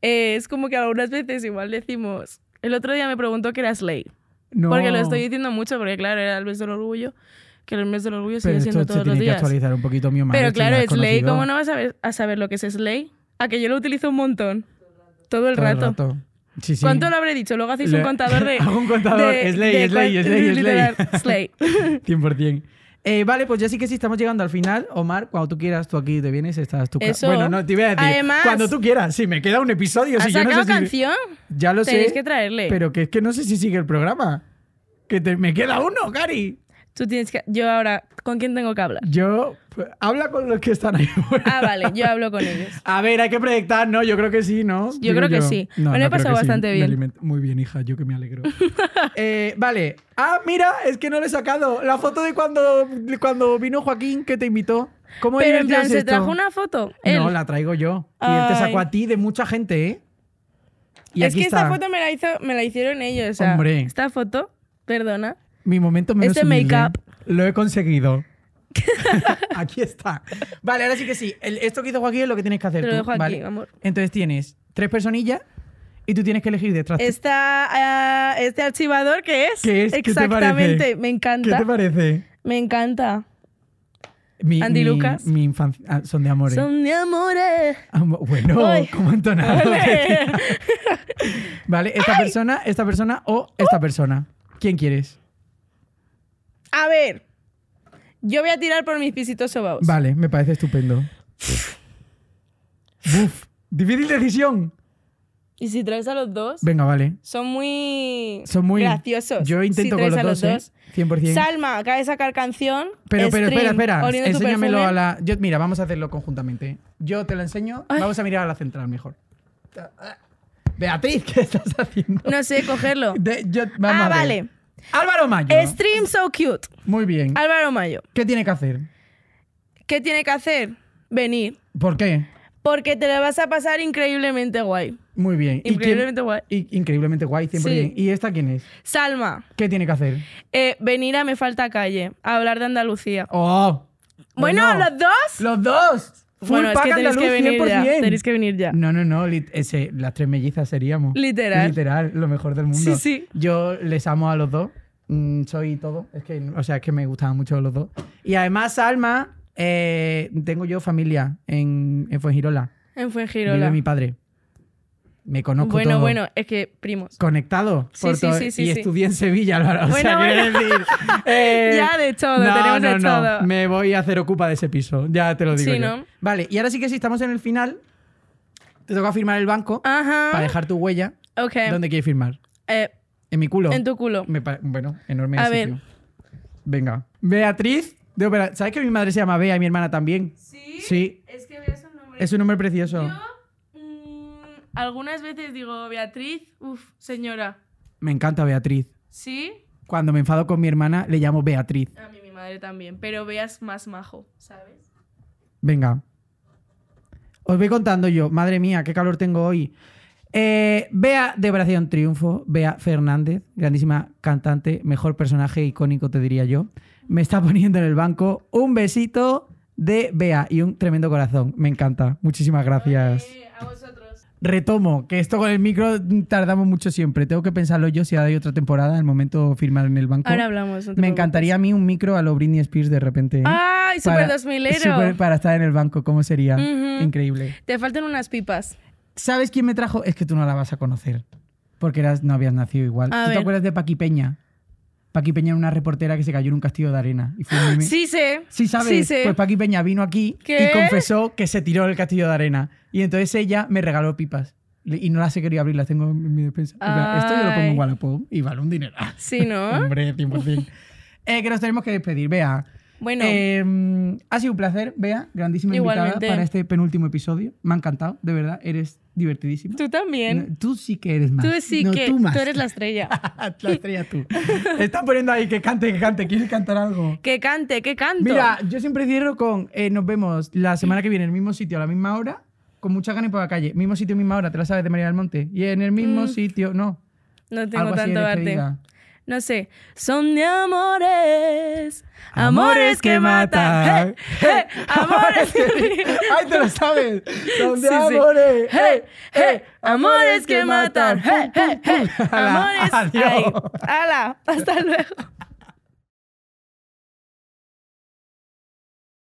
eh, es como que algunas veces igual decimos. El otro día me preguntó que era Slay. No. Porque lo estoy diciendo mucho, porque claro, era el beso del orgullo que el mes del orgullo sigue siendo todos se los tiene días. Que actualizar un poquito mi Pero claro, Slay, ¿cómo no vas a, saber lo que es Slay? A que yo lo utilizo un montón. Todo el rato. ¿Cuánto lo habré dicho? Luego hacéis un contador de. Hago un contador. De, slay, es slay, es slay, Slay, Slay, 100%. vale, pues ya sí que sí estamos llegando al final. Omar, cuando tú quieras, tú aquí te vienes, estás tú. Bueno, no, te a decir. Además, cuando tú quieras, sí, me queda un episodio. ¿Has si sacado no sé canción? Ya lo sé. Tenéis que traerle. Pero que es que no sé si sigue el programa. Que me queda uno, Gary. Tú tienes que. Yo ahora, ¿con quién tengo que hablar? Yo. Pues, habla con los que están ahí. Ah, vale, yo hablo con ellos. A ver, hay que proyectar, ¿no? Yo creo que sí, ¿no? Yo creo que sí. Me lo he pasado bastante bien. Muy bien, hija, yo que me alegro. Eh, vale. Ah, mira, es que no le he sacado la foto de cuando, cuando vino Joaquín que te invitó. ¿Cómo Pero en plan, ¿se trajo una foto? No, la traigo yo. Y él te sacó a ti de mucha gente, ¿eh? Y es que esta foto me la, hizo, me la hicieron ellos. Hombre. Esta foto, perdona, mi momento menos este make up. Lo he conseguido. aquí está. Vale, ahora sí que sí. esto que hizo Joaquín es lo que tienes que hacer. amor. Entonces tienes tres personillas y tú tienes que elegir detrás. Está ah, este archivador que es. ¿Qué es? Exactamente, me encanta. ¿Qué te parece? Me encanta. Andy Lucas. Mi infancia. Ah, son de amores. Son de amores. Ah, bueno, como entonado. vale, esta persona, esta persona o esta persona. ¿Quién quieres? A ver, yo voy a tirar por mis pisitos sobaos. Vale, me parece estupendo. Uf, difícil decisión. ¿Y si traes a los dos? Venga, vale. Son muy, Son muy... graciosos. Yo intento con los, dos, 100%. ¿eh? Salma, acaba de sacar canción. Pero, pero, espera, espera. Enséñamelo a la... Yo, mira, vamos a hacerlo conjuntamente. Yo te lo enseño. Vamos a mirar a la central mejor. Beatriz, ¿qué estás haciendo? No sé, cogerlo. ah, vale. Álvaro Mayo. Stream so cute. Muy bien. Álvaro Mayo. ¿Qué tiene que hacer? ¿Qué tiene que hacer? Venir. ¿Por qué? Porque te la vas a pasar increíblemente guay. Muy bien. Increíblemente guay. increíblemente guay, siempre bien. ¿Y esta quién es? Salma. ¿Qué tiene que hacer? Eh, venir a Me Falta Calle, a hablar de Andalucía. ¡Oh! Bueno, bueno, los dos. Los dos bueno, es que tenéis que venir ya. Tenéis que venir ya. No, no, no. Ese, las tres mellizas seríamos. Literal. Literal, lo mejor del mundo. Sí, sí. Yo les amo a los dos. Mm, soy todo. Es que, o sea, es que me gustaban mucho los dos. Y además, Alma, eh, tengo yo familia en, en Fuengirola. En Fuengirola. Vive mi padre. Me conozco Bueno, todo. bueno, es que primos. Conectado. Sí, sí, sí, Y estudié en Sevilla, Álvaro. Bueno, sea, decir. ya eh, de todo, no, no, no. Me voy a hacer ocupa de ese piso, ya te lo digo. Sí, ¿no? Vale, y ahora sí que sí, estamos en el final. Te toca firmar el banco para dejar tu huella. Ok. ¿Dónde quieres firmar? Eh, en mi culo. En tu culo. bueno, enorme. A ver. Venga. Beatriz de Opera. ¿Sabes que mi madre se llama Bea y mi hermana también? Sí. Sí. Es que Bea es un nombre. Es un nombre precioso. ¿Yo? algunas veces digo, Beatriz, uff, señora. Me encanta Beatriz. ¿Sí? Cuando me enfado con mi hermana, le llamo Beatriz. A mí mi madre también, pero veas más majo, ¿sabes? Venga. Os voy contando yo. Madre mía, qué calor tengo hoy. Eh, Bea de Operación Triunfo, Bea Fernández, grandísima cantante, mejor personaje icónico, te diría yo. Me está poniendo en el banco un besito de Bea y un tremendo corazón. Me encanta. Muchísimas gracias. a vosotros. Retomo, que esto con el micro tardamos mucho siempre. Tengo que pensarlo yo si hay otra temporada, el momento de firmar en el banco. Ahora hablamos. me encantaría a mí un micro a lo Britney Spears de repente. ¿eh? ¡Ay, super 2000 Para estar en el banco, ¿cómo sería? Increíble. Te faltan unas pipas. ¿Sabes quién me trajo? Es que tú no la vas a conocer, porque no habías nacido igual. ¿Tú te acuerdas de Paqui Peña? Paqui Peña era una reportera que se cayó en un castillo de arena. Y fue Sí sé. Sí sabes. Sí Pues Paqui Peña vino aquí y confesó que se tiró el castillo de arena. Y entonces ella me regaló pipas. Y no las he querido abrir, las tengo en mi despensa. Esto yo lo pongo en Wallapop y vale un dinero. Sí, ¿no? Hombre, 100%. eh, que nos tenemos que despedir, Vea. Bueno. Em, ha sido un placer, Vea, grandísima invitada para este penúltimo episodio. Me ha encantado, de verdad. Eres divertidísimo. Tú también. tú sí que eres más. Tú sí que tú, eres la estrella. la estrella tú. Están poniendo ahí que cante, que cante. ¿Quieres cantar algo? Que cante, que cante Mira, yo siempre cierro con eh, nos vemos la semana que viene en el mismo sitio a la misma hora, con muchas ganas por la calle. Mismo sitio, misma hora, te la sabes de María del Monte. Y en el mismo mm. sitio, no. No tengo tanto arte no sé, son de amores. Amores que matan. amores que... ¡Ay, te lo sabes! Son de amores. Hey, hey, amores que matan. Hey, hey, hey. Amores. Adiós. hasta luego.